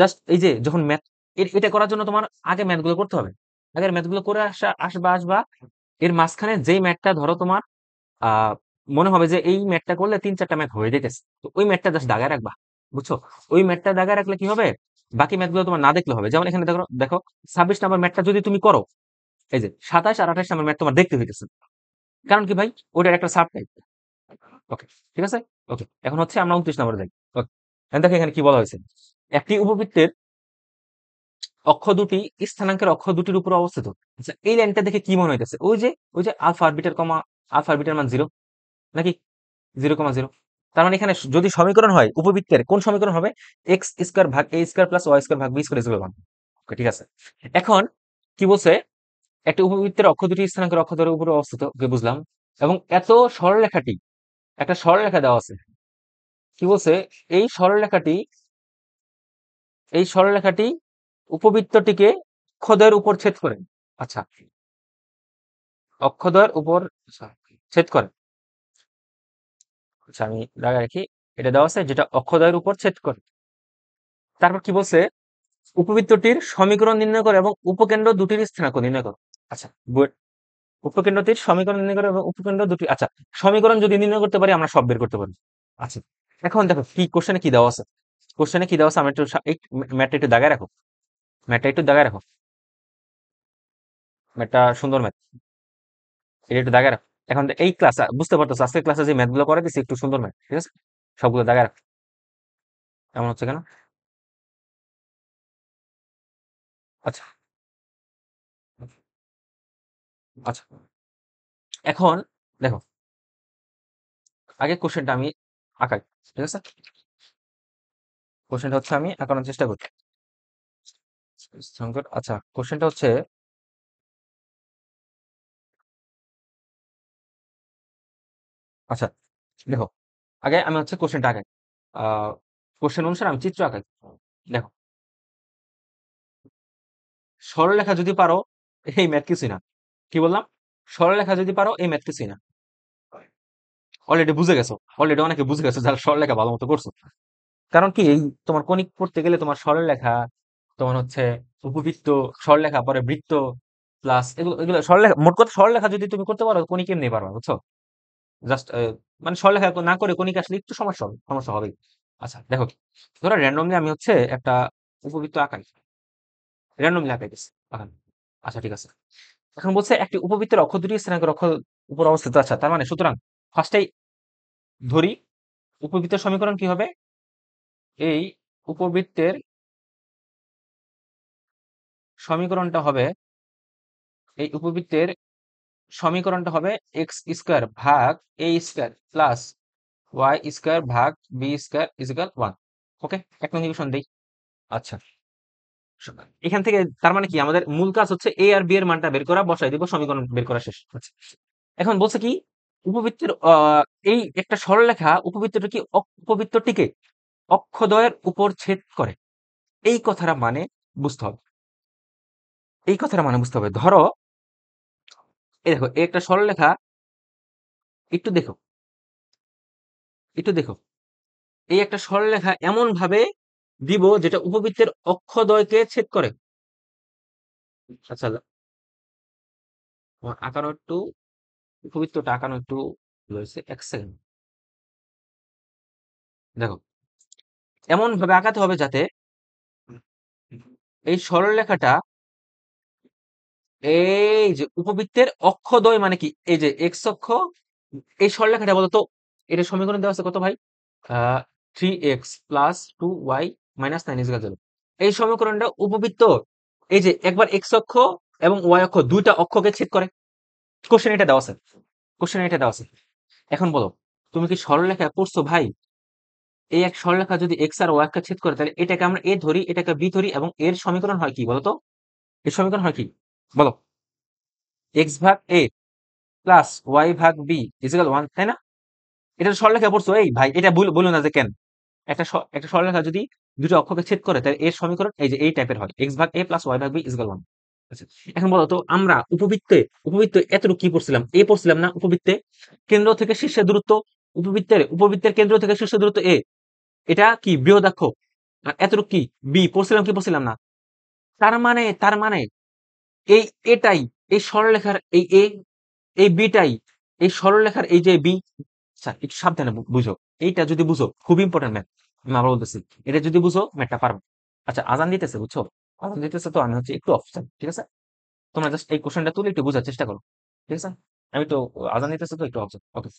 জাস্ট এই যে যখন ম্যাথ এটা করার জন্য তোমার আগে ম্যাথগুলো করতে হবে আগের ম্যাথগুলো করে আসা আসবা আসবা এর মাঝখানে যেই ম্যাথটা ধরো তোমার মনে হবে যে এই ম্যাথটা করলে তিন চারটা ম্যাথ হয়ে যেতেছে তো ওই ম্যাথটা জাস্ট দাগায় রাখবা বুঝছো ওই ম্যাথটা দাগায় রাখলে কি হবে বাকি ম্যাথগুলো তোমার না দেখলে হবে যেমন এখানে দেখো দেখো ছাব্বিশ নাম্বার ম্যাথটা যদি তুমি করো এই যে সাতাশ আর আঠাশ নাম্বার ম্যাথ তোমার দেখতে হইতেছে কারণ কি ভাই ওটার একটা সাব টাইপ ওকে ঠিক আছে ওকে এখন হচ্ছে আমরা উনত্রিশ নম্বরে দেখি দেখো এখানে কি বলা হয়েছে একটি উপবৃত্তের অক্ষ দুটি স্থানাঙ্কের অক্ষ দুটির উপর অবস্থিত আচ্ছা এই লাইনটা দেখে কি মনে হইতেছে ওই যে ওই যে আলফা আরবিটার কমা আলফা আরবিটার মান জিরো নাকি জিরো কমা জিরো তার মানে এখানে যদি সমীকরণ হয় উপবৃত্তের কোন সমীকরণ হবে এক্স স্কোয়ার ভাগ a square plus y square ভাগ b square is equal one okay ঠিক আছে এখন কি বলছে একটি উপবৃত্তের অক্ষ দুটি স্থানাঙ্কের অক্ষ দুটির উপর অবস্থিত বুঝলাম এবং এত সরলরেখাটি একটা সরলরেখা দেওয়া আছে কি বলছে এই সরলরেখাটি এই সরলরেখাটি উপবৃত্তটিকে অক্ষদয়ের উপর ছেদ করে আচ্ছা অক্ষদয়ের উপর আচ্ছা, ছেদ করে আচ্ছা আমি দাগা রাখি এটা দেওয়া আছে যেটা অক্ষদয়ের উপর ছেদ করে তারপর কি বলছে উপবৃত্তটির সমীকরণ নির্ণয় করে এবং উপকেন্দ্র দুটির স্থানাঙ্ক নির্ণয় করো আচ্ছা উপকেন্দ্রটির সমীকরণ নির্ণয় করে এবং উপকেন্দ্র দুটি আচ্ছা সমীকরণ যদি নির্ণয় করতে পারি আমরা সব বের করতে পারি আচ্ছা এখন দেখো কি কোশ্চেনে কি দেওয়া আছে কোশ্চেনে কি দেওয়া আছে আমি একটু ম্যাটটা একটু দাগায় রাখো ম্যাটটা একটু দাগায় রাখো ম্যাটটা সুন্দর ম্যাথ এটা একটু দাগায় রাখো এখন এই ক্লাস বুঝতে পারতো আজকের ক্লাসে যে ম্যাথগুলো করে দিচ্ছি একটু সুন্দর ম্যাথ ঠিক আছে সবগুলো দাগায় রাখো এমন হচ্ছে কেন আচ্ছা আচ্ছা এখন দেখো আগে কোশ্চেনটা আমি আঁকাই ঠিক আছে কোশ্চেনটা হচ্ছে আমি আঁকানোর চেষ্টা করছি সংকট আচ্ছা কোশ্চেনটা হচ্ছে আচ্ছা দেখো আগে আমি হচ্ছে কোশ্চেনটা আগে কোশ্চেন অনুসারে আমি চিত্র আঁকাই দেখো লেখা যদি পারো এই ম্যাথ কিছুই না কি বললাম সরলরেখা যদি পারো এই ম্যাথ কিছুই না অলরেডি বুঝে গেছো অলরেডি অনেকে বুঝে গেছো যারা লেখা ভালো মতো করছো কারণ কি এই তোমার কণিক পড়তে গেলে তোমার লেখা তোমার হচ্ছে উপবৃত্ত লেখা পরে বৃত্ত প্লাস এগুলো এগুলো লেখা মোট কথা লেখা যদি তুমি করতে পারো কণিক এমনি পারবা বুঝছো জাস্ট মানে লেখা না করে কণিক আসলে একটু সমস্যা হবে সমস্যা হবে আচ্ছা দেখো ধরো র্যান্ডমলি আমি হচ্ছে একটা উপবৃত্ত আঁকাই র্যান্ডমলি গেছি এখন আচ্ছা ঠিক আছে এখন বলছে একটি উপবৃত্তের অক্ষ দুটি স্থানাঙ্কের অক্ষ উপর অবস্থিত আচ্ছা তার মানে সুতরাং ফার্স্টেই ধরি উপবৃত্তের সমীকরণ কি হবে এই উপবৃত্তের সমীকরণটা হবে এই উপবৃত্তের সমীকরণটা হবে এক্স স্কোয়ার ভাগ a square plus y square ভাগ b square is equal one okay এক নম্বর ইকুয়েশন দিই আচ্ছা এখান থেকে তার মানে কি আমাদের মূল কাজ হচ্ছে এ আর বি এর মানটা বের করা বসাই দিব সমীকরণ বের করা শেষ আচ্ছা এখন বলছে কি উপবৃত্তের এই একটা সরলরেখা উপবৃত্তটা কি উপবৃত্তটিকে অক্ষদয়ের উপর ছেদ করে এই কথাটা মানে বুঝতে হবে এই কথাটা মানে বুঝতে হবে ধরো এই দেখো একটা সরলরেখা একটু দেখো একটু দেখো এই একটা সরলেখা এমন ভাবে দিব যেটা উপবৃত্তের অক্ষদয়কে ছেদ করে আচ্ছা আঁকানো আচ্ছা। একটু পবিত্র টাকানো একটু রয়েছে এক সেকেন্ড দেখো এমন ভাবে আঁকাতে হবে যাতে এই সরলরেখাটা এই যে উপবৃত্তের অক্ষদ্বয় মানে কি এই যে এক্স অক্ষ এই সরলরেখাটা বলতো এটা সমীকরণ দেওয়া আছে কত ভাই three x plus two y minus nine is এই সমীকরণটা উপবৃত্ত এই যে একবার এক্স অক্ষ এবং ওয়াই অক্ষ দুইটা অক্ষকে ছেদ করে কোশ্চেন এটা দেওয়া আছে কোশ্চেন এটা দেওয়া আছে এখন বলো তুমি কি সরলরেখা পড়ছো ভাই এই এক সরলরেখা যদি এক্স আর ওয়াইকে ছেদ করে তাহলে এটাকে আমরা এ ধরি এটাকে বি ধরি এবং এর সমীকরণ হয় কি বলতো এর সমীকরণ হয় কি বলো এক্স ভাগ এ প্লাস ওয়াই ভাগ বি ইজিক্যাল ওয়ান তাই না এটা সরলরেখা পড়ছো এই ভাই এটা বলো না যে কেন একটা একটা সরলরেখা যদি দুটো অক্ষকে ছেদ করে তাহলে এর সমীকরণ এই যে এই টাইপের হয় এক্স ভাগ এ প্লাস ওয়াই ভাগ বি ইজিক্যাল ওয়ান এখন বলতো আমরা উপবৃত্তে উপবৃত্তে এতটুকু কি পড়ছিলাম এ পড়ছিলাম না উপবৃত্তে কেন্দ্র থেকে শীর্ষের দূরত্ব উপবৃত্তের উপবৃত্তের কেন্দ্র থেকে শীর্ষের দূরত্ব এ এটা কি বৃহদাক্ষ আর এতটুকু কি বি পড়ছিলাম কি পড়ছিলাম না তার মানে তার মানে এই এটাই এই সরলরেখার এই এ এই বিটাই এই সরলরেখার এই যে বি স্যার একটু সাবধানে বুঝো এইটা যদি বুঝো খুব ইম্পর্টেন্ট ম্যাথ আমি আবার বলতেছি এটা যদি বুঝো ম্যাথটা পারবো আচ্ছা আজান দিতেছে বুঝছো অপশন আচ্ছা, দিতেছে তো আমি হচ্ছে একটু অপশন ঠিক আছে তোমরা জাস্ট এই কোশ্চেনটা তুলে একটু বোঝার চেষ্টা করো ঠিক আছে আমি তো আজান দিতেছে তো একটু অপশন ওকে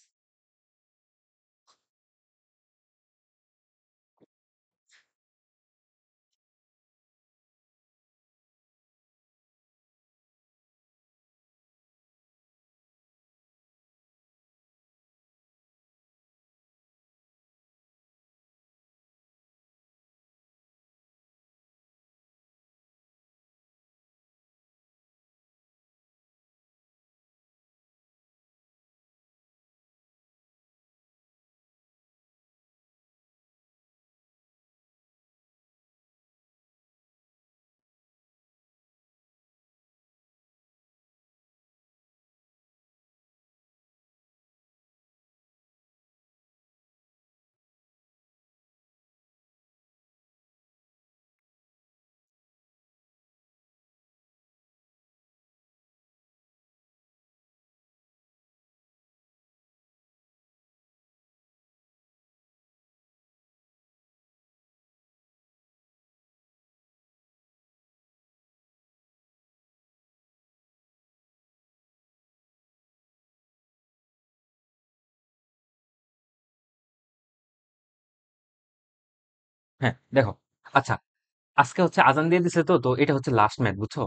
হ্যাঁ, দেখো। আচ্ছা, আজকে হচ্ছে আজান দিয়ে দিছে তো, তো এটা হচ্ছে লাস্ট ম্যাথ বুঝছো?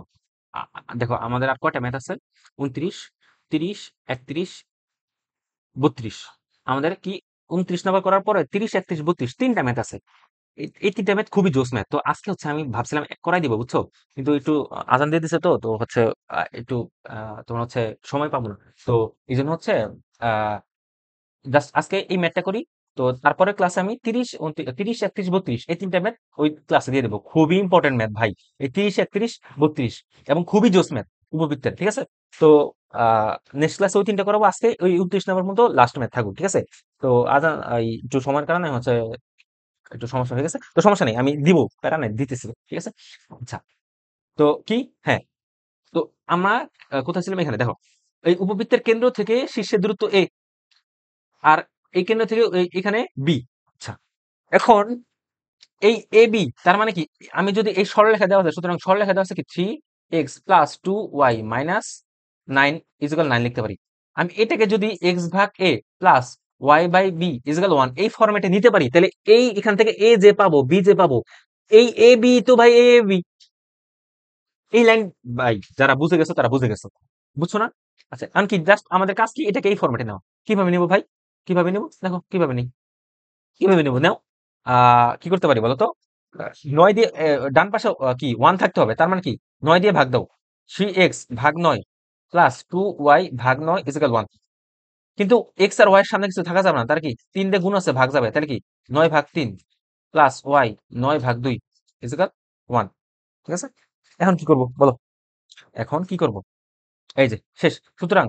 দেখো আমাদের আর কয়টা ম্যাথ আছে? উনত্রিশ তিরিশ একত্রিশ বত্রিশ আমাদের কি উনত্রিশ নাম্বার করার পরে তিরিশ একত্রিশ বত্রিশ তিনটা ম্যাথ আছে। এই তিনটা ম্যাথ খুবই জোস ম্যাথ তো আজকে হচ্ছে আমি ভাবছিলাম করাই করায় দিব বুঝছো? কিন্তু একটু আজান দিয়ে দিছে তো, তো হচ্ছে একটু তোমার হচ্ছে সময় পাবো না। তো জন্য হচ্ছে আহ জাস্ট আজকে এই ম্যাথটা করি তো তারপরে ক্লাসে আমি তিরিশ তিরিশ একত্রিশ বত্রিশ এই তিনটা ম্যাথ ওই ক্লাসে দিয়ে দেবো খুবই ইম্পর্টেন্ট ম্যাথ ভাই এই তিরিশ একত্রিশ বত্রিশ এবং খুবই জোস ম্যাথ উপবৃত্তের ঠিক আছে তো নেক্সট ক্লাসে ওই তিনটা করবো আজকে ওই উনত্রিশ নম্বর মতো লাস্ট ম্যাথ থাকুক ঠিক আছে তো আজ একটু সময়ের কারণে হচ্ছে একটু সমস্যা হয়ে গেছে তো সমস্যা নেই আমি দিব প্যারা নাই দিতেছি ঠিক আছে আচ্ছা তো কি হ্যাঁ তো আমরা কোথায় ছিলাম এখানে দেখো এই উপবৃত্তের কেন্দ্র থেকে শীর্ষের দূরত্ব এ আর এই কেন্দ্র থেকে এখানে বি আচ্ছা এখন এই এ বি তার মানে কি আমি যদি এই সরলরেখা দেওয়া আছে সুতরাং সরলরেখা দেওয়া আছে কি three x plus two y minus nine is equal nine লিখতে পারি আমি এটাকে যদি এক্স ভাগ a plus y by b is equal one এই ফরম্যাটে নিতে পারি তাহলে এই এখান থেকে এ যে পাবো বি যে পাবো এই এ বি তো ভাই এ বি এই লাইন ভাই যারা বুঝে গেছো তারা বুঝে গেছো বুঝছো না আচ্ছা কি জাস্ট আমাদের কাজ কি এটাকে এই ফরম্যাটে নাও কিভাবে নেবো ভাই কিভাবে নেব দেখো কিভাবে নেই কিভাবে নেব নাও কি করতে পারি বলো তো নয় দিয়ে ডান পাশে কি ওয়ান থাকতে হবে তার মানে কি নয় দিয়ে ভাগ দাও থ্রি এক্স ভাগ নয় প্লাস টু ওয়াই ভাগ নয় ইজিক্যাল ওয়ান কিন্তু এক্স আর ওয়াই সামনে কিছু থাকা যাবে না তার কি তিন দিয়ে গুণ আছে ভাগ যাবে তাহলে কি নয় ভাগ তিন প্লাস ওয়াই নয় ভাগ দুই ইজিক্যাল ওয়ান ঠিক আছে এখন কি করব বলো এখন কি করব এই যে শেষ সুতরাং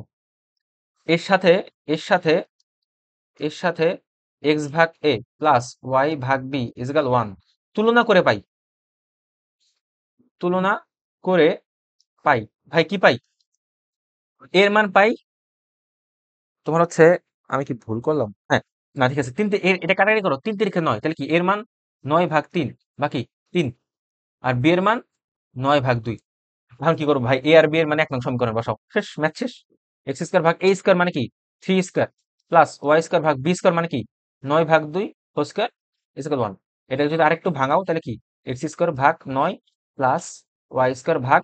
এর সাথে এর সাথে এর সাথে এক্স ভাগ এ প্লাস ওয়াই ভাগ বি ইজগাল ওয়ান তুলনা করে পাই তুলনা করে পাই ভাই কি পাই এর মান পাই তোমার হচ্ছে আমি কি ভুল করলাম হ্যাঁ না ঠিক আছে তিনটে এটা কাটাকাটি করো তিন তিরিখে নয় তাহলে কি এর মান নয় ভাগ তিন বাকি তিন আর বি এর মান নয় ভাগ দুই এখন কি করবো ভাই এ আর বি এর মানে এক নং সমীকরণ বসাও শেষ ম্যাচ শেষ এক্স স্কোয়ার ভাগ এ স্কোয়ার মানে কি three square plus y square ভাগ বি স্কোয়ার মানে কি নয় ভাগ দুই ও ওয়ান এটাকে যদি আরেকটু ভাঙাও তাহলে কি এক্স স্কোয়ার ভাগ নয় প্লাস ওয়াই স্কোয়ার ভাগ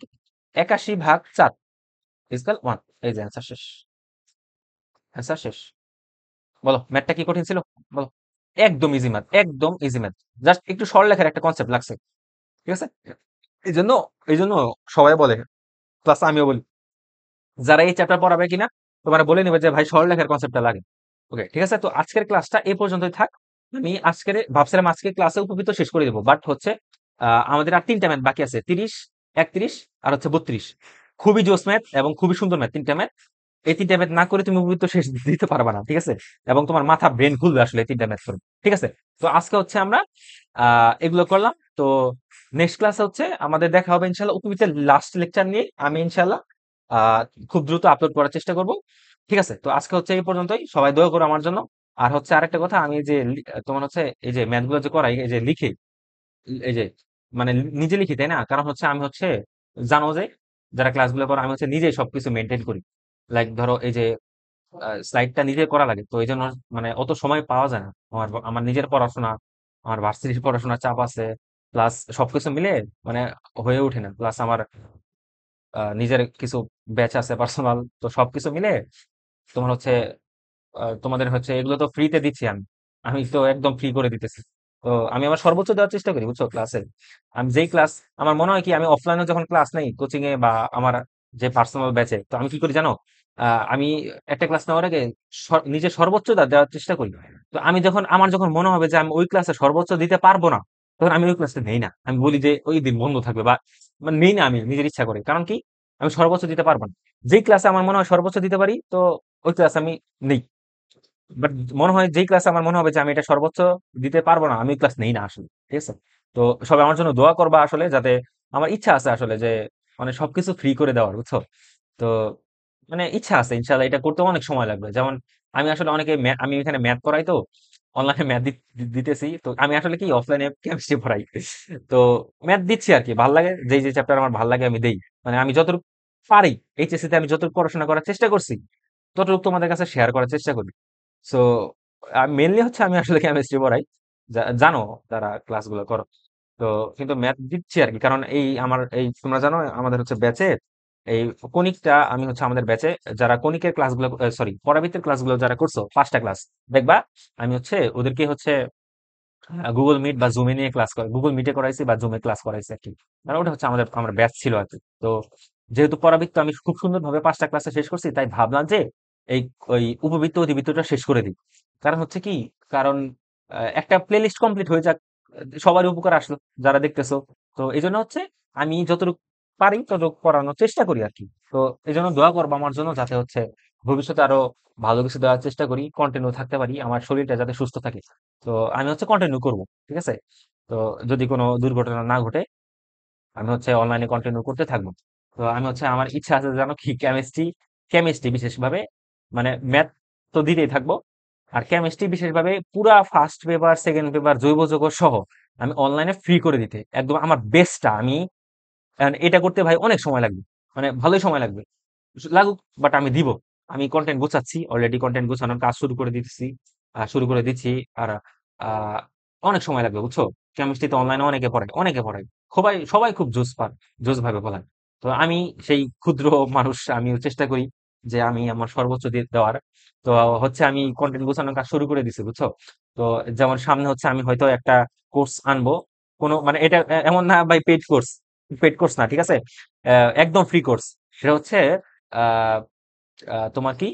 একাশি ভাগ চার ইজকাল ওয়ান এই যে অ্যান্সার শেষ অ্যান্সার শেষ বলো ম্যাথটা কি কঠিন ছিল বলো একদম ইজি ম্যাথ একদম ইজি ম্যাথ জাস্ট একটু লেখার একটা কনসেপ্ট লাগছে ঠিক আছে এই জন্য এই জন্য সবাই বলে প্লাস আমিও বলি যারা এই চ্যাপ্টার পড়াবে কিনা তোমার বলে নিবে যে ভাই সরলরেখার কনসেপ্টটা লাগে ওকে ঠিক আছে তো আজকের ক্লাসটা এ পর্যন্তই থাক আমি আজকের ভাবছিলাম আজকের ক্লাসে উপকৃত শেষ করে দেব বাট হচ্ছে আমাদের আর তিনটা ম্যাথ বাকি আছে তিরিশ একত্রিশ আর হচ্ছে বত্রিশ খুবই জোস ম্যাথ এবং খুবই সুন্দর ম্যাথ তিনটা ম্যাথ এই তিনটা ম্যাথ না করে তুমি উপকৃত শেষ <laughs> দিতে পারবা না ঠিক আছে এবং তোমার মাথা ব্রেন খুলবে আসলে তিনটা ম্যাথ করে ঠিক আছে তো আজকে হচ্ছে আমরা আহ এগুলো করলাম তো নেক্সট ক্লাস হচ্ছে আমাদের দেখা হবে ইনশাল্লাহ উপকৃতের লাস্ট লেকচার নিয়ে আমি ইনশাল্লাহ খুব দ্রুত আপলোড করার চেষ্টা করব ঠিক আছে তো আজকে হচ্ছে এই পর্যন্তই সবাই দয়া করো আমার জন্য আর হচ্ছে আরেকটা কথা আমি যে তোমার হচ্ছে এই যে ম্যাথ গুলো যে করাই এই যে লিখি এই যে মানে নিজে লিখি তাই না কারণ হচ্ছে আমি হচ্ছে জানো যে যারা ক্লাসগুলো করো আমি হচ্ছে নিজেই সবকিছু মেনটেন করি লাইক ধরো এই যে স্লাইডটা নিজে করা লাগে তো এই জন্য মানে অত সময় পাওয়া যায় না আমার আমার নিজের পড়াশোনা আমার ভার্সিটির পড়াশোনার চাপ আছে প্লাস সবকিছু মিলে মানে হয়ে ওঠে না প্লাস আমার নিজের কিছু ব্যাচ আছে পার্সোনাল তো সবকিছু মিলে তোমার হচ্ছে তোমাদের হচ্ছে এগুলো তো ফ্রিতে দিচ্ছি আমি আমি তো একদম ফ্রি করে দিতেছি তো আমি আমার সর্বোচ্চ দেওয়ার চেষ্টা করি বুঝছো ক্লাসে আমি যেই ক্লাস আমার মনে হয় কি আমি অফলাইনে যখন ক্লাস নেই কোচিং এ বা আমার যে পার্সোনাল ব্যাচে তো আমি কি করি জানো আমি একটা ক্লাস নেওয়ার আগে নিজের সর্বোচ্চ দেওয়ার চেষ্টা করি তো আমি যখন আমার যখন মনে হবে যে আমি ওই ক্লাসে সর্বোচ্চ দিতে পারবো না তখন আমি ওই ক্লাসটা নেই না আমি বলি যে ওই দিন বন্ধ থাকবে বা মানে নেই না আমি নিজের ইচ্ছা করে কারণ কি আমি সর্বোচ্চ দিতে পারবো না যে ক্লাসে আমার মনে হয় সর্বোচ্চ দিতে পারি তো ওই ক্লাস আমি নেই বাট মনে হয় যেই ক্লাসে আমার মনে হবে যে আমি এটা সর্বোচ্চ দিতে পারবো না আমি ক্লাস নেই না আসলে ঠিক আছে তো সবাই আমার জন্য দোয়া করবা আসলে যাতে আমার ইচ্ছা আছে আসলে যে মানে সবকিছু ফ্রি করে দেওয়ার বুঝছো তো মানে ইচ্ছা আছে ইনশাল্লাহ এটা করতে অনেক সময় লাগবে যেমন আমি আসলে অনেকে আমি এখানে ম্যাথ করাই তো অনলাইনে ম্যাথ দিতেছি তো আমি আসলে কি অফলাইনে কেমিস্ট্রি পড়াই তো ম্যাথ দিচ্ছি আর কি ভাল লাগে যে যে চ্যাপ্টার আমার ভাল লাগে আমি দেই মানে আমি যতটুকু পারি এইচএসসি তে আমি যতটুকু পড়াশোনা করার চেষ্টা করছি ততটুকু তোমাদের কাছে শেয়ার করার চেষ্টা করি সো মেনলি হচ্ছে আমি আসলে কেমিস্ট্রি পড়াই জানো তারা ক্লাসগুলো করো তো কিন্তু ম্যাথ দিচ্ছি আর কি কারণ এই আমার এই তোমরা জানো আমাদের হচ্ছে ব্যাচে এই কনিকটা আমি হচ্ছে আমাদের ব্যাচে যারা কনিকের ক্লাসগুলো সরি পরাবৃত্তের ক্লাসগুলো যারা করছো পাঁচটা ক্লাস দেখবা আমি হচ্ছে ওদেরকে হচ্ছে গুগল মিট বা জুমে নিয়ে ক্লাস করে গুগল মিটে করাইছি বা জুমে ক্লাস করাইছি আর কি কারণ ওটা হচ্ছে আমাদের আমার ব্যাচ ছিল আর তো যেহেতু পরাবৃত্ত আমি খুব সুন্দর ভাবে পাঁচটা ক্লাসে শেষ করছি তাই ভাবলাম যে এই ওই উপবৃত্ত অধিবৃত্তটা শেষ করে দিই কারণ হচ্ছে কি কারণ একটা প্লেলিস্ট কমপ্লিট হয়ে যাক সবারই উপকার আসলো যারা দেখতেছো তো এই জন্য হচ্ছে আমি যতটুকু পারি যোগ করানোর চেষ্টা করি আর কি তো এই জন্য দোয়া করবো আমার জন্য যাতে হচ্ছে ভবিষ্যতে আরো ভালো কিছু দেওয়ার চেষ্টা করি কন্টিনিউ থাকতে পারি আমার শরীরটা যাতে সুস্থ থাকে তো আমি হচ্ছে কন্টিনিউ করব ঠিক আছে তো যদি কোনো দুর্ঘটনা না ঘটে আমি হচ্ছে অনলাইনে কন্টিনিউ করতে থাকবো তো আমি হচ্ছে আমার ইচ্ছা আছে জানো কি কেমিস্ট্রি কেমিস্ট্রি বিশেষভাবে মানে ম্যাথ তো দিতেই থাকবো আর কেমিস্ট্রি বিশেষভাবে পুরা ফার্স্ট পেপার সেকেন্ড পেপার জৈব যৌগ সহ আমি অনলাইনে ফ্রি করে দিতে একদম আমার বেস্টটা আমি এটা করতে ভাই অনেক সময় লাগবে মানে ভালোই সময় লাগবে লাগুক বাট আমি দিব আমি কন্টেন্ট গোছাচ্ছি অলরেডি কন্টেন্ট গোছানোর কাজ শুরু করে দিচ্ছি শুরু করে দিচ্ছি আর অনেক সময় লাগবে বুঝছো তো অনলাইনে অনেকে পড়ায় অনেকে পড়ায় সবাই সবাই খুব জোস পান জোস ভাবে বলেন তো আমি সেই ক্ষুদ্র মানুষ আমি চেষ্টা করি যে আমি আমার সর্বোচ্চ দিয়ে দেওয়ার তো হচ্ছে আমি কন্টেন্ট গোছানোর কাজ শুরু করে দিছি বুঝছো তো যেমন সামনে হচ্ছে আমি হয়তো একটা কোর্স আনবো কোনো মানে এটা এমন না by paid course paid course না ঠিক আছে একদম ফ্রি কোর্স সেটা হচ্ছে তোমার কি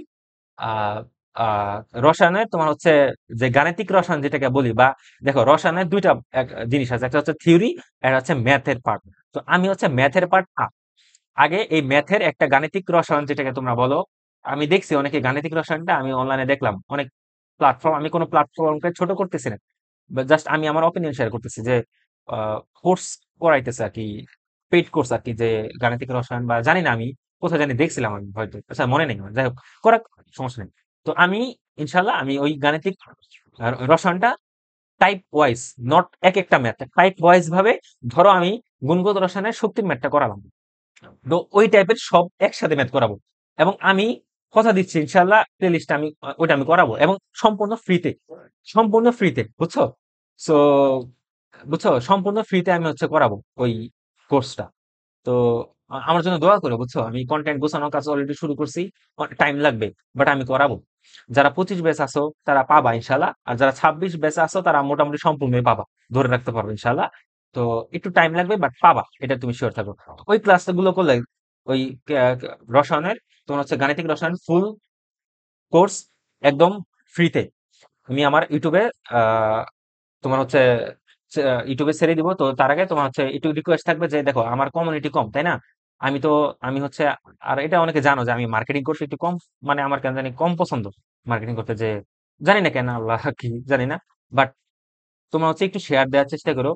রসায়নে তোমার হচ্ছে যে গাণিতিক রসায়ন যেটাকে বলি বা দেখো রসায়নের দুইটা জিনিস আছে একটা হচ্ছে থিওরি একটা হচ্ছে ম্যাথের পার্ট তো আমি হচ্ছে ম্যাথের পার্ট আগে এই ম্যাথের একটা গাণিতিক রসায়ন যেটাকে তোমরা বলো আমি দেখছি অনেকে গাণিতিক রসায়নটা আমি অনলাইনে দেখলাম অনেক প্ল্যাটফর্ম আমি কোনো প্ল্যাটফর্মকে ছোট করতেছি না জাস্ট আমি আমার অপিনিয়ন শেয়ার করতেছি যে কোর্স করাইতেছে আর কি পেড কোর্স আর কি যে গাণিতিক রসায়ন বা জানি না আমি কোথায় জানি দেখছিলাম আমি হয়তো আচ্ছা মনে নেই যাই হোক করা সমস্যা নেই তো আমি ইনশাল্লাহ আমি ওই গাণিতিক রসায়নটা টাইপ ওয়াইজ নট এক একটা ম্যাথ টাইপ ওয়াইজ ভাবে ধরো আমি গুণগত রসায়নের শক্তির ম্যাথটা করালাম তো ওই টাইপের সব একসাথে ম্যাথ করাবো এবং আমি কথা দিচ্ছি ইনশাল্লাহ প্লে লিস্ট আমি ওইটা আমি করাবো এবং সম্পূর্ণ ফ্রিতে সম্পূর্ণ ফ্রিতে বুঝছো সো বুঝছো সম্পূর্ণ ফ্রিতে আমি হচ্ছে করাবো ওই কোর্সটা তো আমার জন্য দোয়া করে বুঝছো আমি কন্টেন্ট গোছানোর কাজ অলরেডি শুরু করছি টাইম লাগবে বাট আমি করাবো যারা পঁচিশ বেচ আসো তারা পাবা ইনশাল্লাহ আর যারা ছাব্বিশ ব্যাচ আসো তারা মোটামুটি সম্পূর্ণ পাবা ধরে রাখতে পারবে ইনশাল্লাহ তো একটু টাইম লাগবে বাট পাবা এটা তুমি শিওর থাকো ওই ক্লাসগুলো করলে ওই রসায়নের তোমার হচ্ছে গাণিতিক রসায়ন ফুল কোর্স একদম ফ্রিতে আমি আমার ইউটিউবে তোমার হচ্ছে ইউটিউবে ছেড়ে দিব তো তার আগে তোমার হচ্ছে একটু রিকোয়েস্ট থাকবে যে দেখো আমার কমিউনিটি কম তাই না আমি তো আমি হচ্ছে আর এটা অনেকে জানো যে আমি মার্কেটিং করছি একটু কম মানে আমার কেন জানি কম পছন্দ মার্কেটিং করতে যে জানি না কেন আল্লাহ <laughs> কি জানি না বাট তোমার হচ্ছে একটু শেয়ার দেওয়ার চেষ্টা করো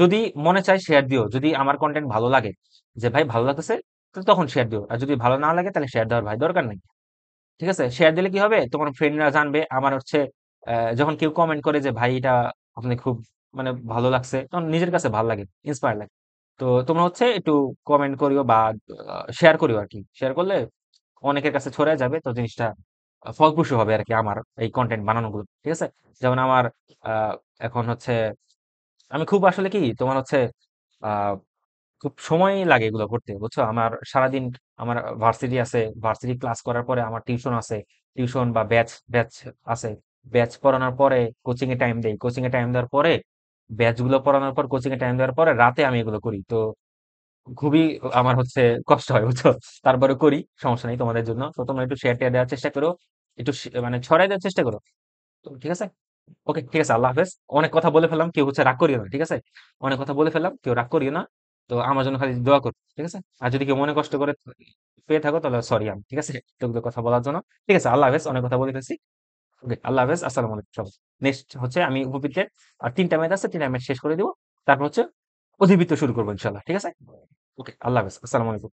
যদি মনে চায় শেয়ার দিও যদি আমার কন্টেন্ট ভালো লাগে যে ভাই ভালো লাগতেছে তখন শেয়ার দিও আর যদি ভালো না লাগে তাহলে শেয়ার দেওয়ার ভাই দরকার নেই ঠিক আছে শেয়ার দিলে কি হবে তোমার ফ্রেন্ডরা জানবে আমার হচ্ছে যখন কেউ কমেন্ট করে যে ভাই এটা আপনি খুব মানে ভালো লাগছে তখন নিজের কাছে ভালো লাগে ইন্সপায়ার লাগে তো তোমরা হচ্ছে একটু কমেন্ট করিও বা শেয়ার করিও আর কি শেয়ার করলে অনেকের কাছে ছড়ায় যাবে তো জিনিসটা ফলপ্রসূ হবে আর কি আমার এই কন্টেন্ট বানানোগুলো ঠিক আছে যেমন আমার এখন হচ্ছে আমি খুব আসলে কি তোমার হচ্ছে খুব সময় লাগে এগুলো করতে বুঝছো আমার সারাদিন আমার ভার্সিটি আছে ভার্সিটি ক্লাস করার পরে আমার টিউশন আছে টিউশন বা ব্যাচ ব্যাচ আছে ব্যাচ পড়ানোর পরে কোচিং এ টাইম দেয় কোচিং এ টাইম দেওয়ার পরে ব্যাচগুলো পড়ানোর পর কোচিং এ টাইম দেওয়ার পরে রাতে আমি এগুলো করি। তো খুবই আমার হচ্ছে কষ্ট হয় বুঝছো? তারপরে করি। সমস্যা নেই তোমাদের জন্য। তো তোমরা একটু শেয়ার-টেয়ার দেওয়ার চেষ্টা করো। একটু মানে ছড়াই দেওয়ার চেষ্টা করো। তো ঠিক আছে? ওকে ঠিক আছে আল্লাহ হাফেজ। অনেক কথা বলে ফেলাম কেউ হচ্ছে রাগ করিও না। ঠিক আছে? অনেক কথা বলে ফেলাম কেউ রাগ করিও না। তো আমার জন্য খালি দোয়া করো ঠিক আছে? আর যদি কেউ মনে কষ্ট করে পেয়ে থাকো তাহলে সরি আমি। ঠিক আছে? কথা বলার জন্য। ঠিক আছে আল্লাহ হাফেজ। অনেক কথা বলে ফেলছি। ওকে আল্লাহ হাফেজ আসসালামু আলাইকুম নেক্সট হচ্ছে আমি উপবৃত্তের আর তিনটা ম্যাথ আছে তিনটা ম্যাথ শেষ করে দিব তারপর হচ্ছে অধিবৃত্ত শুরু করবো ইনশাল্লাহ ঠিক আছে ওকে আল্লাহ হাফেজ আসসালামু আলাইকুম